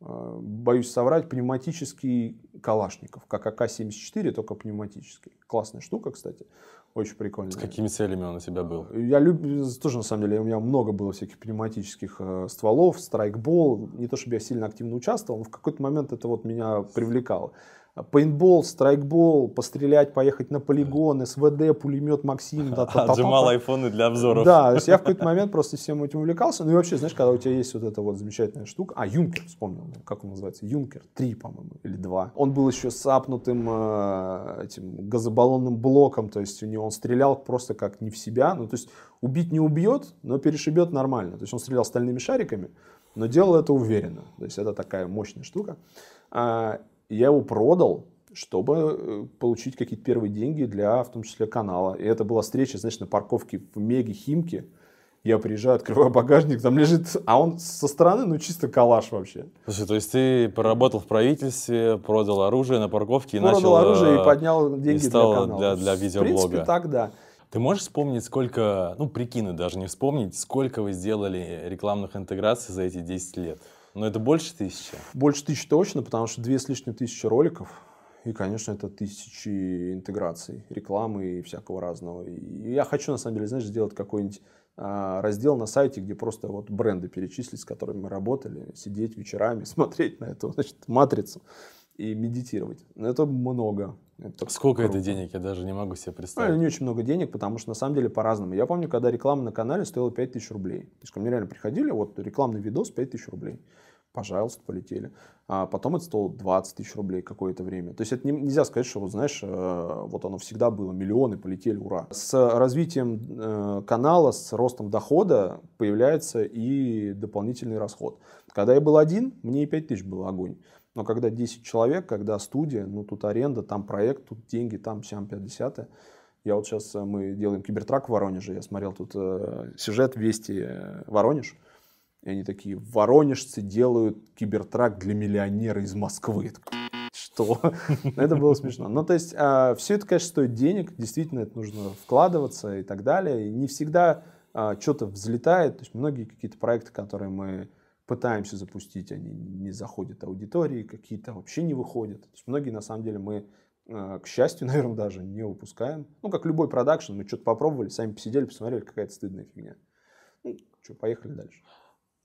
а, боюсь соврать, пневматический Калашников, как АК-74, только пневматический. Классная штука, кстати, очень прикольная. С какими целями он у тебя был? Я люблю, тоже на самом деле, у меня много было всяких пневматических э, стволов, страйкбол, не то чтобы я сильно активно участвовал, но в какой-то момент это вот меня привлекало пейнтбол, страйкбол, пострелять, поехать на полигон, СВД, пулемет Максим. Да, та, та, Отжимал та, айфоны для обзоров. Да, то есть я в какой-то момент просто всем этим увлекался. Ну и вообще, знаешь, когда у тебя есть вот эта вот замечательная штука, а, Юнкер, вспомнил, как он называется, Юнкер 3, по-моему, или 2. Он был еще сапнутым э, этим газобаллонным блоком, то есть у него он стрелял просто как не в себя, ну то есть убить не убьет, но перешибет нормально. То есть он стрелял стальными шариками, но делал это уверенно. То есть это такая мощная штука. А, я его продал, чтобы э, получить какие-то первые деньги для, в том числе, канала. И это была встреча, значит, на парковке в Меге Химки. Я приезжаю, открываю багажник, там лежит, а он со стороны, ну, чисто калаш вообще. Слушай, то есть ты поработал в правительстве, продал оружие на парковке и продал начал... Продал оружие и э, поднял деньги и стал для канала. Для, для видеоблога. В принципе, так, да. Ты можешь вспомнить, сколько, ну, прикинуть даже, не вспомнить, сколько вы сделали рекламных интеграций за эти 10 лет? Но это больше тысячи? Больше тысячи точно, потому что две с лишним тысячи роликов. И, конечно, это тысячи интеграций, рекламы и всякого разного. И я хочу, на самом деле, знаешь, сделать какой-нибудь а, раздел на сайте, где просто вот бренды перечислить, с которыми мы работали, сидеть вечерами, смотреть на эту, значит, матрицу и медитировать. Но это много. Это Сколько круто. это денег? Я даже не могу себе а, представить. Ну, не очень много денег, потому что на самом деле по-разному. Я помню, когда реклама на канале стоила 5000 рублей. То есть ко мне реально приходили, вот рекламный видос 5000 рублей. Пожалуйста, полетели. А потом это стоило 20 тысяч рублей какое-то время. То есть это не, нельзя сказать, что, вот знаешь, э, вот оно всегда было, миллионы полетели, ура. С развитием э, канала, с ростом дохода появляется и дополнительный расход. Когда я был один, мне и 5 тысяч был огонь. Но когда 10 человек, когда студия, ну тут аренда, там проект, тут деньги, там сям 50 я вот сейчас, э, мы делаем кибертрак в Воронеже, я смотрел тут э, сюжет «Вести э, Воронеж», и они такие, воронежцы делают кибертрак для миллионера из Москвы. Что? Это было смешно. Ну, то есть, а, все это, конечно, стоит денег, действительно, это нужно вкладываться и так далее. И не всегда а, что-то взлетает. То есть, многие какие-то проекты, которые мы пытаемся запустить, они не заходят аудитории, какие-то вообще не выходят. То есть многие, на самом деле, мы, э, к счастью, наверное, даже не выпускаем. Ну, как любой продакшн, мы что-то попробовали, сами посидели, посмотрели, какая-то стыдная фигня. Ну, что, поехали дальше.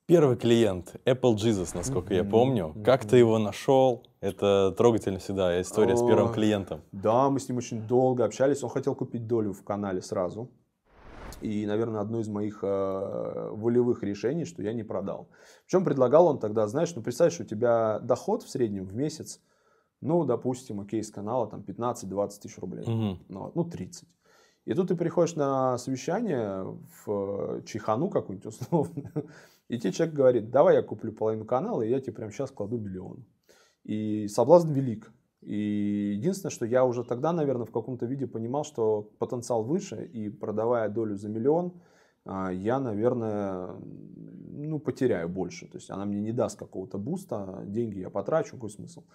Первый клиент Apple Jesus, насколько mm-hmm. я помню. Mm-hmm. Как ты его нашел? Это трогательно всегда история oh, с первым клиентом. Да, мы с ним очень долго общались. Он хотел купить долю в канале сразу. И, наверное, одно из моих э, волевых решений, что я не продал. Причем предлагал он тогда, знаешь, ну представь, что у тебя доход в среднем в месяц, ну, допустим, окей, с канала там 15-20 тысяч рублей, угу. ну, ну 30. И тут ты приходишь на совещание в э, чехану какую-нибудь условно, и тебе человек говорит, давай я куплю половину канала, и я тебе прямо сейчас кладу миллион. И соблазн велик. И единственное, что я уже тогда, наверное, в каком-то виде понимал, что потенциал выше, и продавая долю за миллион, а, я, наверное, ну, потеряю больше. То есть она мне не даст какого-то буста, деньги я потрачу, какой смысл.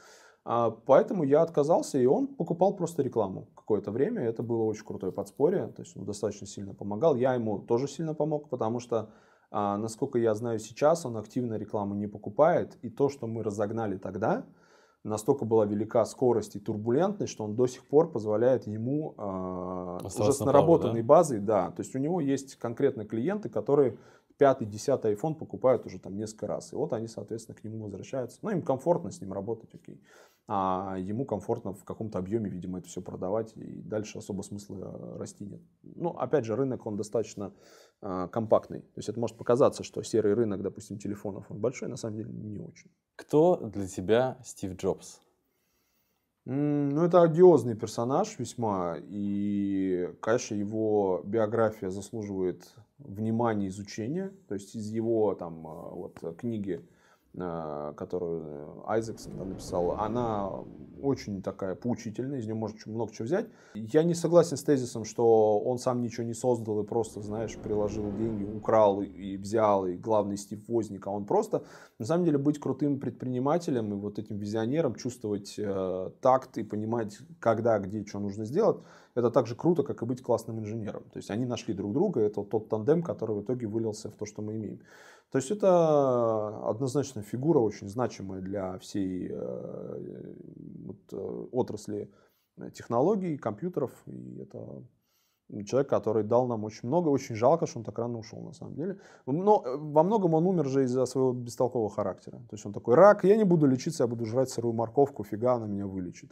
А, поэтому я отказался, и он покупал просто рекламу какое-то время. Это было очень крутое подспорье, то есть он достаточно сильно помогал. Я ему тоже сильно помог, потому что, а, насколько я знаю сейчас, он активно рекламу не покупает. И то, что мы разогнали тогда, настолько была велика скорость и турбулентность, что он до сих пор позволяет ему э, уже с наработанной да? базой, да, то есть у него есть конкретно клиенты, которые пятый, десятый iPhone покупают уже там несколько раз, и вот они, соответственно, к нему возвращаются. Ну, им комфортно с ним работать, окей. А ему комфортно в каком-то объеме, видимо, это все продавать, и дальше особо смысла э, расти нет. Ну, опять же, рынок, он достаточно а, компактный. То есть это может показаться, что серый рынок, допустим, телефонов, он большой, на самом деле не очень. Кто для тебя Стив Джобс? Ну, это одиозный персонаж весьма, и, конечно, его биография заслуживает внимания, изучения. То есть из его там а, вот книги Э, которую Айзексон э, там написал, она очень такая поучительная, из нее можно много чего взять. Я не согласен с тезисом, что он сам ничего не создал и просто, знаешь, приложил деньги, украл и взял, и главный Стив Возник, а он просто, на самом деле, быть крутым предпринимателем и вот этим визионером, чувствовать э, такт и понимать, когда, где, что нужно сделать, это так же круто, как и быть классным инженером. То есть они нашли друг друга, это вот тот тандем, который в итоге вылился в то, что мы имеем. То есть это однозначно фигура очень значимая для всей э, вот, э, отрасли технологий, компьютеров. И это человек, который дал нам очень много. Очень жалко, что он так рано ушел, на самом деле. Но э, во многом он умер же из-за своего бестолкового характера. То есть он такой, рак, я не буду лечиться, я буду жрать сырую морковку, фига она меня вылечит.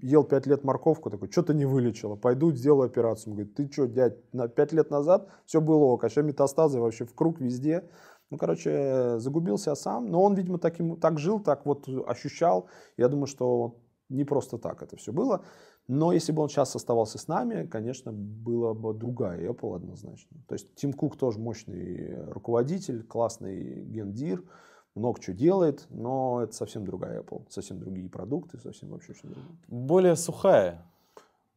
Ел пять лет морковку, такой, что-то не вылечила, пойду сделаю операцию. Он говорит, ты что, дядь, на 5 лет назад все было ок, а сейчас метастазы вообще в круг везде. Ну, короче, э, загубился сам, но он, видимо, таким, так жил, так вот ощущал. Я думаю, что не просто так это все было. Но если бы он сейчас оставался с нами, конечно, была бы другая Apple однозначно. То есть Тим Кук тоже мощный руководитель, классный гендир, много чего делает, но это совсем другая Apple, совсем другие продукты, совсем вообще что-то другое. Более сухая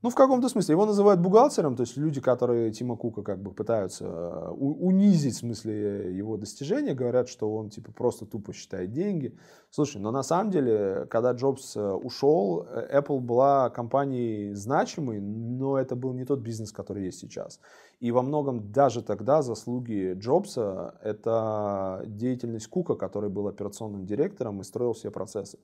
ну, в каком-то смысле. Его называют бухгалтером, то есть люди, которые Тима Кука как бы пытаются э, унизить, в смысле, э, его достижения, говорят, что он, типа, просто тупо считает деньги. Слушай, но на самом деле, когда Джобс э, ушел, Apple была компанией значимой, но это был не тот бизнес, который есть сейчас. И во многом даже тогда заслуги Джобса — это деятельность Кука, который был операционным директором и строил все процессы.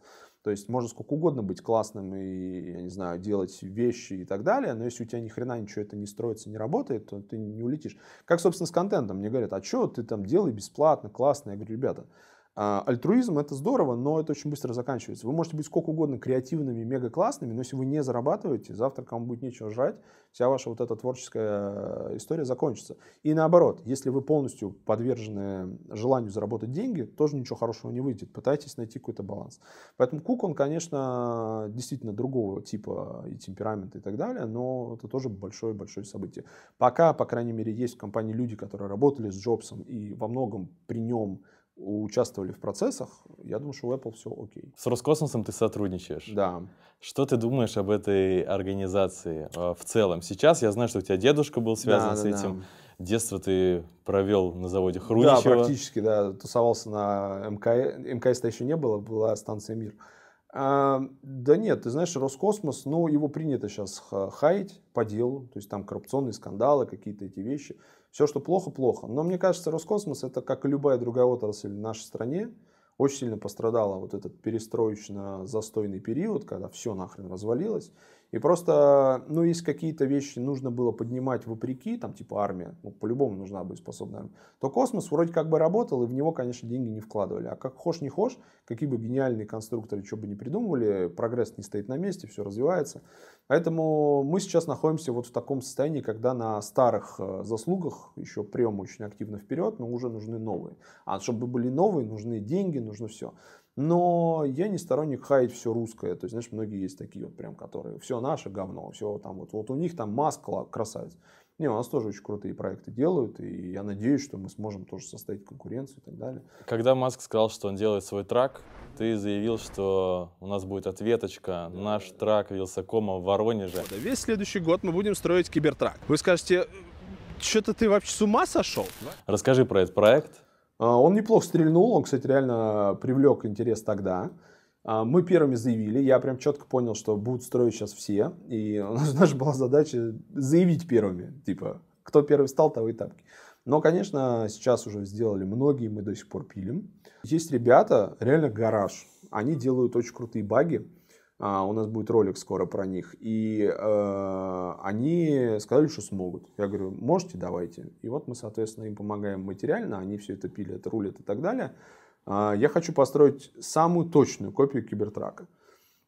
То есть можно сколько угодно быть классным и, я не знаю, делать вещи и так далее, но если у тебя ни хрена ничего это не строится, не работает, то ты не улетишь. Как, собственно, с контентом. Мне говорят, а что ты там делай бесплатно, классно. Я говорю, ребята, а, альтруизм это здорово, но это очень быстро заканчивается. Вы можете быть сколько угодно креативными, мега классными, но если вы не зарабатываете, завтра кому будет нечего жрать, вся ваша вот эта творческая история закончится. И наоборот, если вы полностью подвержены желанию заработать деньги, тоже ничего хорошего не выйдет. Пытайтесь найти какой-то баланс. Поэтому Кук, он, конечно, действительно другого типа и темперамента и так далее, но это тоже большое-большое событие. Пока, по крайней мере, есть в компании люди, которые работали с Джобсом и во многом при нем участвовали в процессах, я думаю, что у Apple все окей. С Роскосмосом ты сотрудничаешь. Да. Что ты думаешь об этой организации э, в целом? Сейчас я знаю, что у тебя дедушка был связан да, с да, этим. Да. Детство ты провел на заводе Хруничева. Да, практически, да. Тусовался на МКС. МКС-то еще не было, была станция «Мир». А, да нет, ты знаешь, Роскосмос, ну, его принято сейчас хаять по делу, то есть там коррупционные скандалы, какие-то эти вещи. Все, что плохо, плохо. Но мне кажется, Роскосмос, это как и любая другая отрасль в нашей стране, очень сильно пострадала вот этот перестроечно-застойный период, когда все нахрен развалилось. И просто, ну, если какие-то вещи нужно было поднимать вопреки, там, типа армия, ну, по-любому нужна будет способная армия, то космос вроде как бы работал, и в него, конечно, деньги не вкладывали. А как хошь не хошь, какие бы гениальные конструкторы что бы не придумывали, прогресс не стоит на месте, все развивается. Поэтому мы сейчас находимся вот в таком состоянии, когда на старых э, заслугах еще прием очень активно вперед, но уже нужны новые. А чтобы были новые, нужны деньги, нужно все. Но я не сторонник хаять все русское. То есть, знаешь, многие есть такие вот прям, которые все наше говно, все там вот. Вот у них там Маскла красавец. Не, у нас тоже очень крутые проекты делают, и я надеюсь, что мы сможем тоже составить конкуренцию и так далее. Когда Маск сказал, что он делает свой трак, ты заявил, что у нас будет ответочка, да. наш трак Вилсакома в Воронеже. Да Весь следующий год мы будем строить кибертрак. Вы скажете, что-то ты вообще с ума сошел? Расскажи про этот проект а, он неплохо стрельнул, он, кстати, реально привлек интерес тогда. А, мы первыми заявили, я прям четко понял, что будут строить сейчас все, и у нас даже была задача заявить первыми, типа, кто первый встал, того и тапки. Но, конечно, сейчас уже сделали многие, мы до сих пор пилим. Есть ребята, реально гараж, они делают очень крутые баги, а, у нас будет ролик скоро про них, и э, они сказали, что смогут. Я говорю, можете, давайте. И вот мы, соответственно, им помогаем материально, они все это пилят, рулят и так далее. А, я хочу построить самую точную копию кибертрака.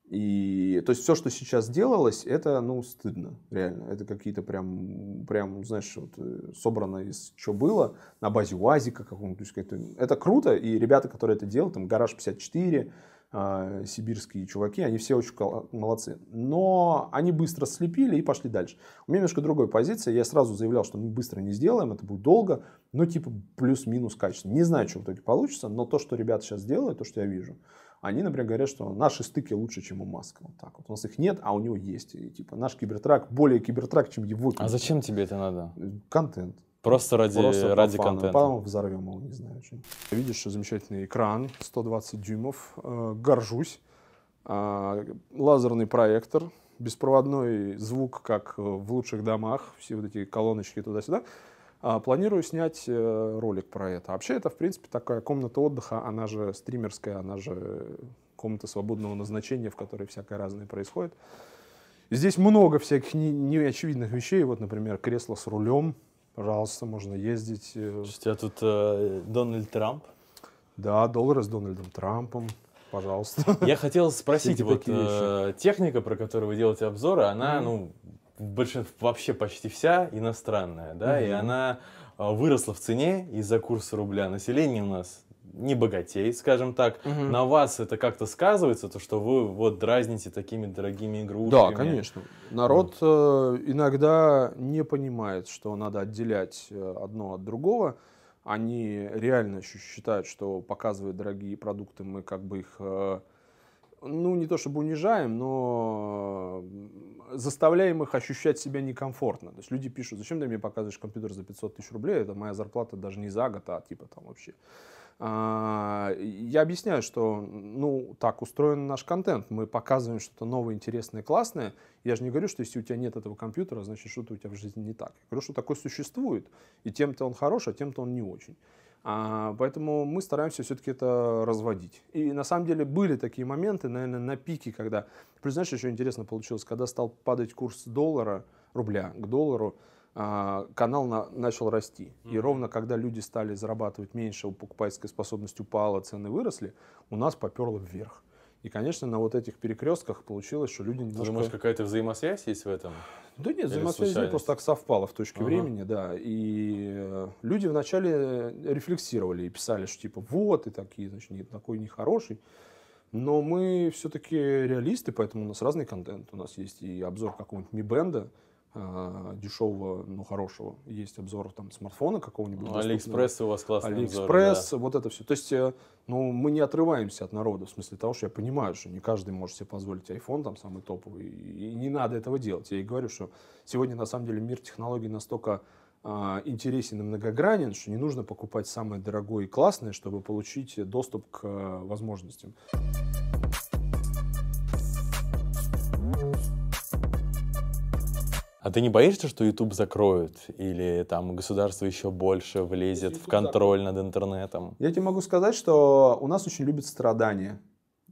И то есть все, что сейчас делалось, это, ну, стыдно, реально. Это какие-то прям, прям, знаешь, вот, э, собрано из чего было на базе УАЗика какого-нибудь. Это круто, и ребята, которые это делают, там, Гараж 54, а, сибирские чуваки, они все очень молодцы. Но они быстро слепили и пошли дальше. У меня немножко другая позиция. Я сразу заявлял, что мы быстро не сделаем, это будет долго, но типа плюс-минус качество. Не знаю, что в итоге получится, но то, что ребята сейчас делают, то, что я вижу, они, например, говорят, что наши стыки лучше, чем у Маска. Вот так вот. У нас их нет, а у него есть. И, типа, наш кибертрак более кибертрак, чем его. А кибертрак. А зачем тебе это надо? Контент. Просто ради, Просто ради по контента. Потом взорвем его, не знаю. Что. Видишь, замечательный экран, 120 дюймов, э, горжусь. А, лазерный проектор, беспроводной звук, как в лучших домах, все вот эти колоночки туда-сюда. А, планирую снять э, ролик про это. Вообще это, в принципе, такая комната отдыха, она же стримерская, она же комната свободного назначения, в которой всякое разное происходит. Здесь много всяких неочевидных вещей. Вот, например, кресло с рулем — Пожалуйста, можно ездить. Э, у тебя а тут э, Дональд Трамп? Да, доллары с Дональдом Трампом. Пожалуйста. Я хотел спросить, вот э, техника, про которую вы делаете обзоры, она, mm. ну, больше, вообще почти вся иностранная, да, mm-hmm. и она э, выросла в цене из-за курса рубля. Население у нас не богатей, скажем так, угу. на вас это как-то сказывается, то, что вы вот дразните такими дорогими игрушками? Да, конечно. Народ ну. э, иногда не понимает, что надо отделять э, одно от другого. Они реально считают, что показывая дорогие продукты, мы как бы их... Э, ну, не то чтобы унижаем, но э, заставляем их ощущать себя некомфортно. То есть люди пишут, зачем ты мне показываешь компьютер за 500 тысяч рублей, это моя зарплата даже не за год, а типа там вообще. А, я объясняю, что ну, так устроен наш контент. Мы показываем что-то новое, интересное, классное. Я же не говорю, что если у тебя нет этого компьютера, значит, что-то у тебя в жизни не так. Я говорю, что такое существует. И тем-то он хорош, а тем-то он не очень. А, поэтому мы стараемся все-таки это разводить. И на самом деле были такие моменты, наверное, на пике, когда... Плюс, знаешь, еще интересно получилось, когда стал падать курс доллара, рубля к доллару, а, канал на, начал расти. Mm-hmm. И ровно когда люди стали зарабатывать меньше, покупательская способность упала, цены выросли, у нас поперло вверх. И, конечно, на вот этих перекрестках получилось, что люди немножко... может, какая-то взаимосвязь есть в этом? Да нет, Или взаимосвязь нет, просто так совпало в точке uh-huh. времени, да. И э, люди вначале рефлексировали и писали, что типа вот, и такие, значит, не, такой нехороший. Но мы все-таки реалисты, поэтому у нас разный контент. У нас есть и обзор какого-нибудь Mi-бенда, а, дешевого, но хорошего. Есть обзор там смартфона какого-нибудь. Ну, Алиэкспресс у вас классный Алиэкспресс, обзор, да. вот это все. То есть, э, ну, мы не отрываемся от народа, в смысле того, что я понимаю, что не каждый может себе позволить iPhone, там, самый топовый, и не надо этого делать. Я и говорю, что сегодня, на самом деле, мир технологий настолько а, интересен и многогранен, что не нужно покупать самое дорогое и классное, чтобы получить доступ к э, возможностям. А ты не боишься, что YouTube закроют? Или там государство еще больше влезет в контроль закроет. над интернетом? Я тебе могу сказать, что у нас очень любят страдания.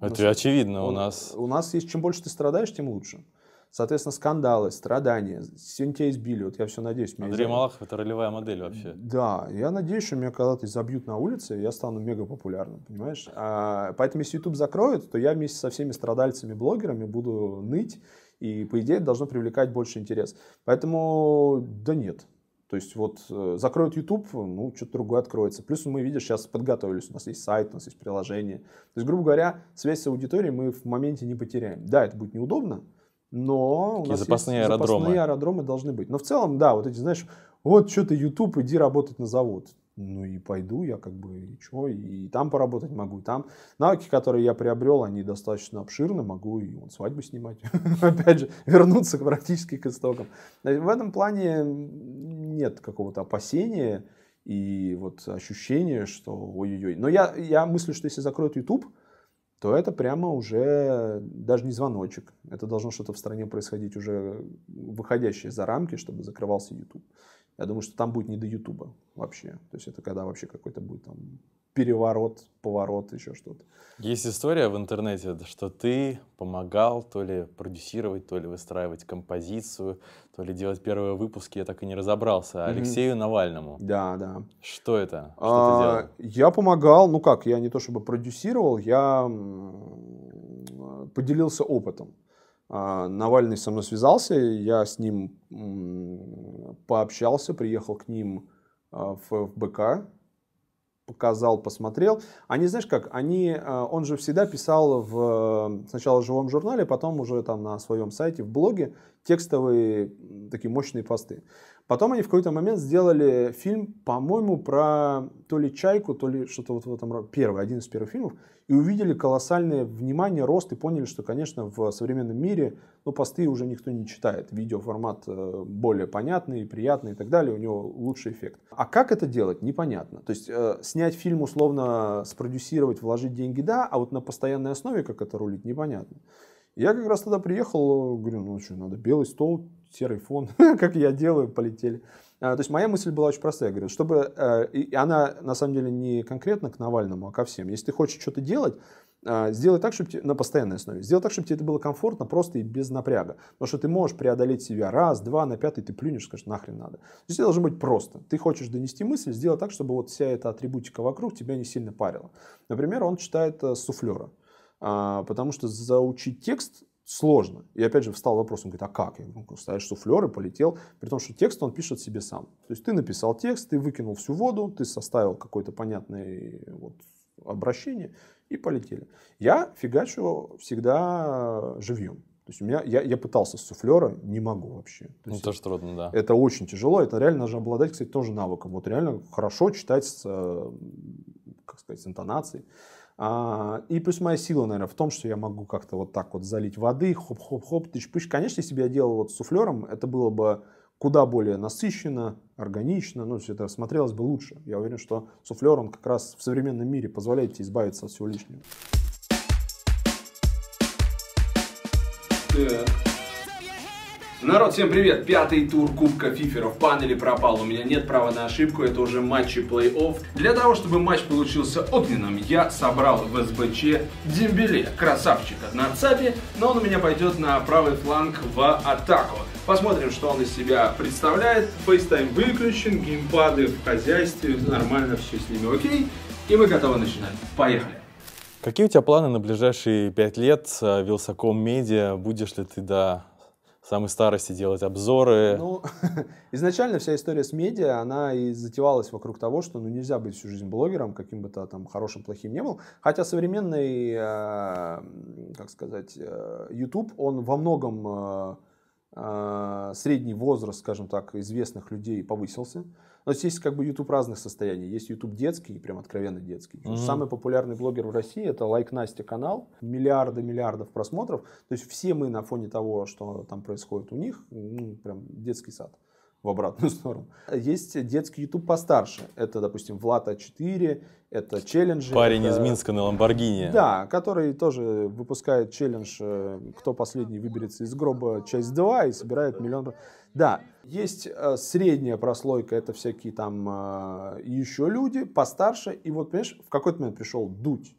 Это у нас, очевидно, у нас... У нас есть, чем больше ты страдаешь, тем лучше. Соответственно, скандалы, страдания. Сегодня тебя избили, вот я все надеюсь. Меня Андрей избили. Малахов – это ролевая модель вообще. Да, я надеюсь, что меня когда-то забьют на улице, и я стану мега популярным, понимаешь? А, поэтому, если YouTube закроют, то я вместе со всеми страдальцами-блогерами буду ныть и, по идее, должно привлекать больше интерес. Поэтому, да нет. То есть вот э, закроют YouTube, ну, что-то другое откроется. Плюс мы, видишь, сейчас подготовились, у нас есть сайт, у нас есть приложение. То есть, грубо говоря, связь с аудиторией мы в моменте не потеряем. Да, это будет неудобно, но Такие у нас запасные, есть, аэродромы. запасные аэродромы должны быть. Но в целом, да, вот эти, знаешь, вот что то YouTube, иди работать на завод ну и пойду я как бы, и что, и там поработать могу, и там. Навыки, которые я приобрел, они достаточно обширны, могу и вот свадьбу снимать, опять же, вернуться практически к истокам. Э, в этом плане нет какого-то опасения и вот ощущения, что ой-ой-ой. Но я, я мыслю, что если закроют YouTube, то это прямо уже даже не звоночек. Это должно что-то в стране происходить уже выходящее за рамки, чтобы закрывался YouTube. Я думаю, что там будет не до Ютуба вообще. То есть это когда вообще какой-то будет там переворот, поворот, еще что-то. Есть история в интернете, что ты помогал то ли продюсировать, то ли выстраивать композицию, то ли делать первые выпуски, я так и не разобрался, Алексею mm-hmm. Навальному. Да, да. Что это? Что а, ты делал? Я помогал, ну как, я не то чтобы продюсировал, я поделился опытом. А, Навальный со мной связался, я с ним пообщался, приехал к ним а, в БК, показал, посмотрел. Они, знаешь как, они, а, он же всегда писал в сначала в живом журнале, потом уже там на своем сайте, в блоге текстовые такие мощные посты. Потом они в какой-то момент сделали фильм, по-моему, про то ли чайку, то ли что-то вот в этом роде. Первый, один из первых фильмов. И увидели колоссальное внимание, рост и поняли, что, конечно, в современном мире ну, посты уже никто не читает. Видеоформат э, более понятный, приятный и так далее. У него лучший эффект. А как это делать, непонятно. То есть э, снять фильм, условно, спродюсировать, вложить деньги, да, а вот на постоянной основе, как это рулить, непонятно. Я как раз тогда приехал, говорю, ну что, надо белый стол, серый фон, как я делаю, полетели. А, то есть моя мысль была очень простая, я говорю, чтобы, э, и она на самом деле не конкретно к Навальному, а ко всем. Если ты хочешь что-то делать, а, сделай так, чтобы на постоянной основе, сделай так, чтобы тебе это было комфортно, просто и без напряга. Потому что ты можешь преодолеть себя раз, два, на пятый ты плюнешь, скажешь, нахрен надо. То есть это должно быть просто. Ты хочешь донести мысль, сделай так, чтобы вот вся эта атрибутика вокруг тебя не сильно парила. Например, он читает э, «Суфлера». А, потому что заучить текст сложно. И опять же встал вопрос, он говорит, а как? Я говорю, ставишь суфлер и полетел, при том, что текст он пишет себе сам. То есть ты написал текст, ты выкинул всю воду, ты составил какое-то понятное вот, обращение и полетели. Я фигачу всегда живьем. То есть у меня, я, я пытался с суфлера, не могу вообще. То ну, есть, тоже трудно, да. Это очень тяжело, это реально нужно обладать, кстати, тоже навыком. Вот реально хорошо читать с, э, как сказать, с интонацией. А, и плюс моя сила, наверное, в том, что я могу как-то вот так вот залить воды, хоп-хоп-хоп, тыч пыш. Конечно, если бы я делал вот суфлером, это было бы куда более насыщенно, органично, ну, все это смотрелось бы лучше. Я уверен, что суфлер, он как раз в современном мире позволяет тебе избавиться от всего лишнего. Yeah. Народ, всем привет! Пятый тур Кубка Фифера в панели пропал. У меня нет права на ошибку, это уже матчи плей-офф. Для того, чтобы матч получился огненным, я собрал в СБЧ Дембеле, красавчика, на ЦАПе, но он у меня пойдет на правый фланг в атаку. Посмотрим, что он из себя представляет. Фейстайм выключен, геймпады в хозяйстве, нормально все с ними окей. И мы готовы начинать. Поехали! Какие у тебя планы на ближайшие пять лет э, Вилсаком Медиа? Будешь ли ты до самой старости делать обзоры. Ну, изначально вся история с медиа, она и затевалась вокруг того, что ну, нельзя быть всю жизнь блогером, каким бы то там хорошим, плохим не был. Хотя современный, э, как сказать, э, YouTube, он во многом э, э средний возраст, скажем так, известных людей повысился. Но есть как бы YouTube разных состояний. Есть YouTube детский, прям откровенно детский. Mm-hmm. Самый популярный блогер в России это Лайк like Настя канал. Миллиарды, миллиардов просмотров. То есть все мы на фоне того, что там происходит у них, ну, прям детский сад в обратную сторону. Есть детский YouTube постарше. Это, допустим, Влад А4, это челленджи. Парень это... из Минска на Ламборгини. Да, который тоже выпускает челлендж э, «Кто последний выберется из гроба. Часть 2» и собирает миллион... Да, есть э, средняя прослойка, это всякие там э, еще люди постарше. И вот, понимаешь, в какой-то момент пришел Дудь,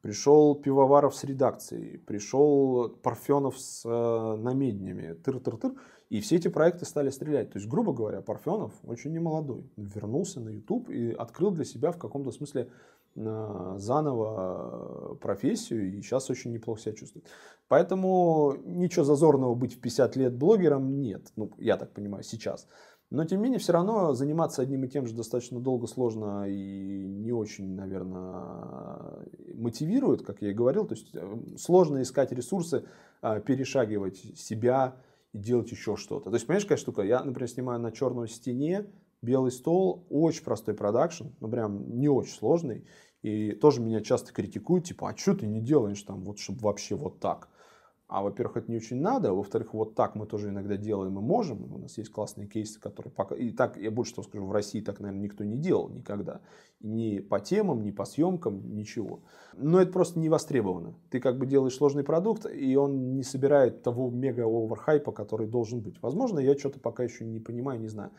пришел Пивоваров с редакцией, пришел Парфенов с э, намеднями, тыр-тыр-тыр. И все эти проекты стали стрелять. То есть, грубо говоря, Парфенов очень немолодой. Вернулся на YouTube и открыл для себя в каком-то смысле заново э, профессию и сейчас очень неплохо себя чувствует. Поэтому ничего зазорного быть в 50 лет блогером нет, ну, я так понимаю, сейчас. Но, тем не менее, все равно заниматься одним и тем же достаточно долго, сложно и не очень, наверное, мотивирует, как я и говорил. То есть э, сложно искать ресурсы, а, перешагивать себя и делать еще что-то. То есть, понимаешь, какая штука? Я, например, снимаю на черной стене, Белый стол очень простой продакшн, ну прям не очень сложный. И тоже меня часто критикуют, типа, а что ты не делаешь там, вот чтобы вообще вот так? А, во-первых, это не очень надо, а, во-вторых, вот так мы тоже иногда делаем и можем. У нас есть классные кейсы, которые пока... И так, я больше того скажу, в России так, наверное, никто не делал никогда. Ни по темам, ни по съемкам, ничего. Но это просто не востребовано. Ты как бы делаешь сложный продукт, и он не собирает того мега-оверхайпа, который должен быть. Возможно, я что-то пока еще не понимаю, не знаю.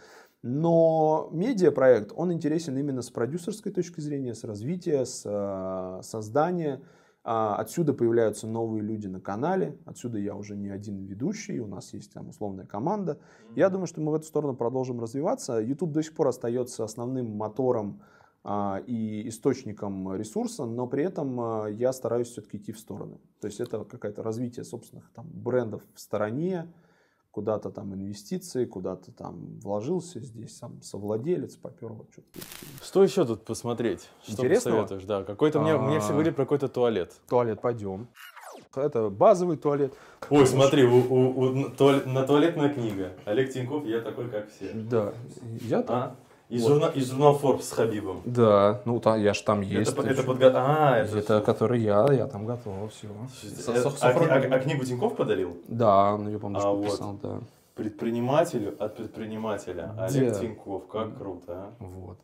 Но медиапроект, он интересен именно с продюсерской точки зрения, с развития, с э, создания. Э, отсюда появляются новые люди на канале, отсюда я уже не один ведущий, у нас есть там условная команда. Я думаю, что мы в эту сторону продолжим развиваться. YouTube до сих пор остается основным мотором э, и источником ресурса, но при этом э, я стараюсь все-таки идти в сторону. То есть это какое-то развитие собственных там, брендов в стороне, куда-то там инвестиции, куда-то там вложился, здесь сам совладелец, поперло что-то. Что еще тут посмотреть? Что Интересного? посоветуешь? Да, какой-то мне, мне все а. говорили про какой-то туалет. Туалет, пойдем. Это базовый туалет. Ой, смотри, у, у, у, туалет, на туалетная книга. Олег Тиньков, я такой, как все. Да, я там. А? Из, вот. журнал, из журнала Forbes с Хабибом. Да, ну там, я же там есть. Это, это, подго... а, это, это который я, я там готов, все. Это, а, а, а книгу Тиньков подарил? Да, он ну, ее, по-моему, а, подписал, вот. да. Предпринимателю от предпринимателя. Олег да. Тиньков, как круто, а? Вот.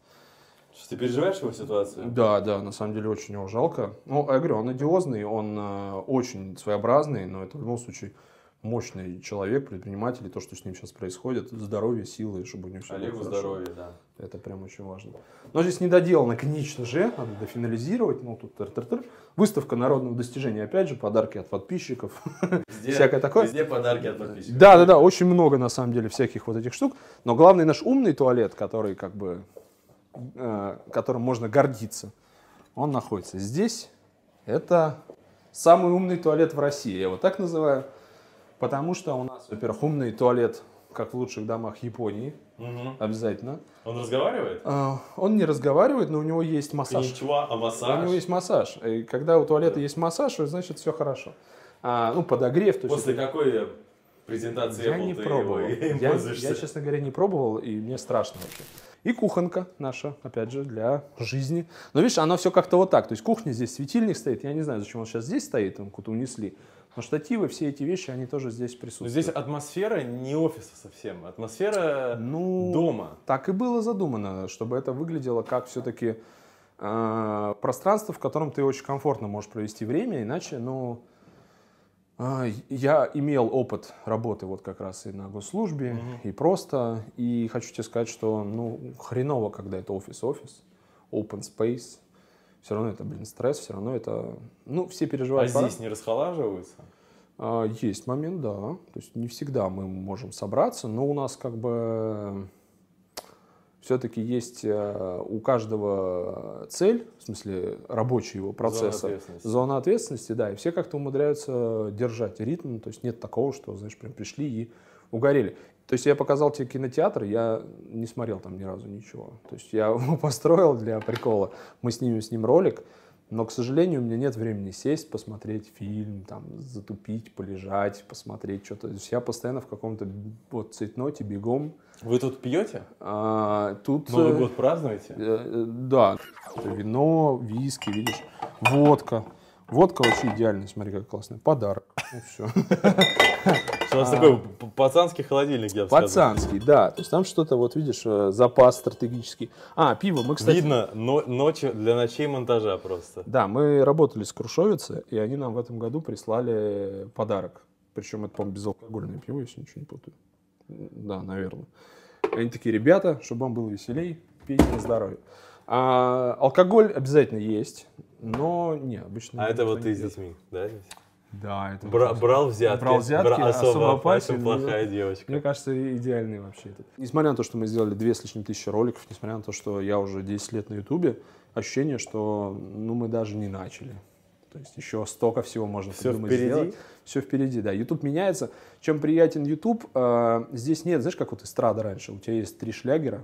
Что, ты переживаешь его ситуацию? Да, да, на самом деле очень его жалко. Ну, я говорю, он идиозный, он э, очень своеобразный, но это в любом случае мощный человек, предприниматель, и то, что с ним сейчас происходит, здоровье, силы, чтобы у него все Олегу было здоровье, да. Это прям очень важно. Но здесь не доделано, конечно же, надо дофинализировать, ну тут тыр -тыр -тыр. Выставка народного достижения, опять же, подарки от подписчиков, везде, всякое такое. Везде подарки от подписчиков. Да, да, да, очень много на самом деле всяких вот этих штук. Но главный наш умный туалет, который как бы, э, которым можно гордиться, он находится здесь. Это самый умный туалет в России, я его так называю. Потому что у нас, во-первых, умный туалет, как в лучших домах Японии. Угу. Обязательно. Он разговаривает? А, он не разговаривает, но у него есть массаж. Ничего, а массаж? У него есть массаж. И когда у туалета да. есть массаж, значит все хорошо. А, ну, подогрев. То После есть... какой презентации я Apple не пробовал. я, я, честно говоря, не пробовал, и мне страшно вообще. И кухонка наша, опять же, для жизни. Но видишь, оно все как-то вот так. То есть кухня здесь, светильник стоит. Я не знаю, зачем он сейчас здесь стоит, он куда-то унесли. Но штативы, все эти вещи, они тоже здесь присутствуют. здесь атмосфера не офиса совсем, атмосфера ну, дома. Так и было задумано, чтобы это выглядело как все-таки э, пространство, в котором ты очень комфортно можешь провести время, иначе, ну, э, я имел опыт работы вот как раз и на госслужбе, угу. и просто, и хочу тебе сказать, что, ну, хреново, когда это офис-офис, open space, все равно это, блин, стресс, все равно это, ну, все переживают. А пора. здесь не расхолаживаются? А, есть момент, да. То есть не всегда мы можем собраться, но у нас как бы все-таки есть э, у каждого цель, в смысле рабочего его процесса, зона ответственности. зона ответственности, да, и все как-то умудряются держать ритм, то есть нет такого, что, знаешь, прям пришли и угорели. То есть я показал тебе кинотеатр, я не смотрел там ни разу ничего. То есть я его построил для прикола, мы снимем с ним ролик, но, к сожалению, у меня нет времени сесть, посмотреть фильм, там, затупить, полежать, посмотреть что-то. То есть я постоянно в каком-то вот цветноте бегом. Вы тут пьете? А, тут... Новый э, год празднуете? Э, да. Вино, виски, видишь, водка. Водка вообще идеально, смотри, как классная. Подарок. Ну, все. У нас а, такой пацанский холодильник, я бы Пацанский, сказал. да. То есть там что-то, вот видишь, э, запас стратегический. А, пиво мы, кстати... Видно, но, ночью для ночей монтажа просто. Да, мы работали с Крушовицы, и они нам в этом году прислали подарок. Причем это, по-моему, безалкогольное пиво, если ничего не путаю. Да, наверное. Они такие, ребята, чтобы вам было веселей, пейте на здоровье. А, алкоголь обязательно есть, но не, обычно... А это вот ты с детьми, да? Да, это Бра- брал взятки. Брал взятки, Бра- особо, особо опасен. опасен ну, плохая ну, девочка. Мне кажется, идеальный вообще этот. Несмотря на то, что мы сделали две с лишним тысячи роликов, несмотря на то, что я уже 10 лет на Ютубе, ощущение, что ну, мы даже не начали. То есть еще столько всего можно Все придумать впереди? сделать. Все впереди, да. YouTube меняется. Чем приятен YouTube, э, здесь нет, знаешь, как вот эстрада раньше. У тебя есть три шлягера,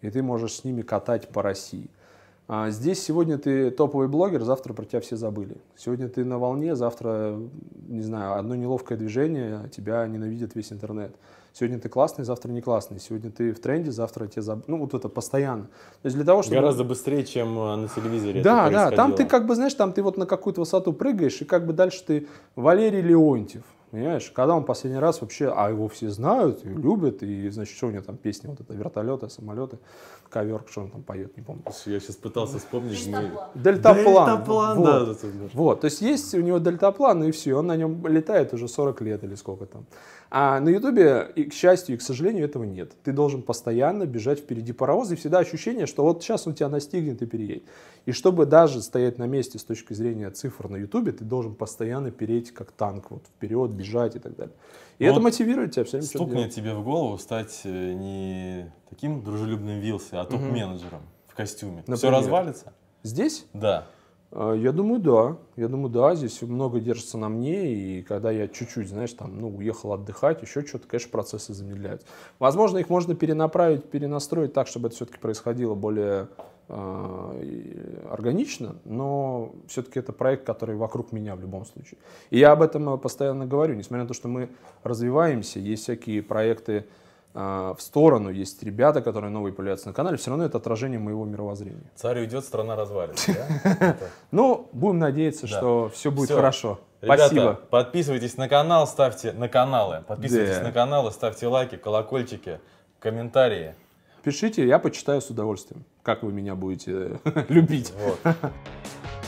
и ты можешь с ними катать по России. А здесь сегодня ты топовый блогер, завтра про тебя все забыли. Сегодня ты на волне, завтра, не знаю, одно неловкое движение, тебя ненавидит весь интернет. Сегодня ты классный, завтра не классный. Сегодня ты в тренде, завтра тебе забыли. Ну, вот это постоянно. То есть для того, чтобы... Гораздо быстрее, чем э, на телевизоре Да, да, там ты как бы, знаешь, там ты вот на какую-то высоту прыгаешь, и как бы дальше ты Валерий Леонтьев. Понимаешь, когда он последний раз вообще, а его все знают и любят, и, значит, что у него там песни, вот это вертолеты, самолеты, ковер, что он там поет, не помню. Я сейчас пытался вспомнить. Дельтаплан. Дельтаплан, Дельтаплан вот. Да, да, да. Вот, то есть есть у него дельтаплан, и все, он на нем летает уже 40 лет или сколько там. А на Ютубе, к счастью и к сожалению, этого нет. Ты должен постоянно бежать впереди паровоза и всегда ощущение, что вот сейчас он тебя настигнет и переедет. И чтобы даже стоять на месте с точки зрения цифр на Ютубе, ты должен постоянно переть как танк, вот вперед, бежать и так далее. И Но ну это мотивирует тебя все время. Стукнет тебе в голову стать э, не таким дружелюбным вилси, а топ-менеджером угу. в костюме. Например, все развалится? Здесь? Да. А, я думаю, да. Я думаю, да, здесь много держится на мне, и когда я чуть-чуть, знаешь, там, ну, уехал отдыхать, еще что-то, конечно, процессы замедляются. Возможно, их можно перенаправить, перенастроить так, чтобы это все-таки происходило более а, органично, но все-таки это проект, который вокруг меня в любом случае. И я об этом э, постоянно говорю, несмотря на то, что мы развиваемся, есть всякие проекты, а, в сторону, есть ребята, которые новые появляются на канале, все равно это отражение моего мировоззрения. Царь уйдет, страна развалится. Ну, будем надеяться, что все будет хорошо. Спасибо. подписывайтесь на канал, ставьте на каналы, подписывайтесь на каналы, ставьте лайки, колокольчики, комментарии. Пишите, я почитаю с удовольствием, как вы меня будете любить.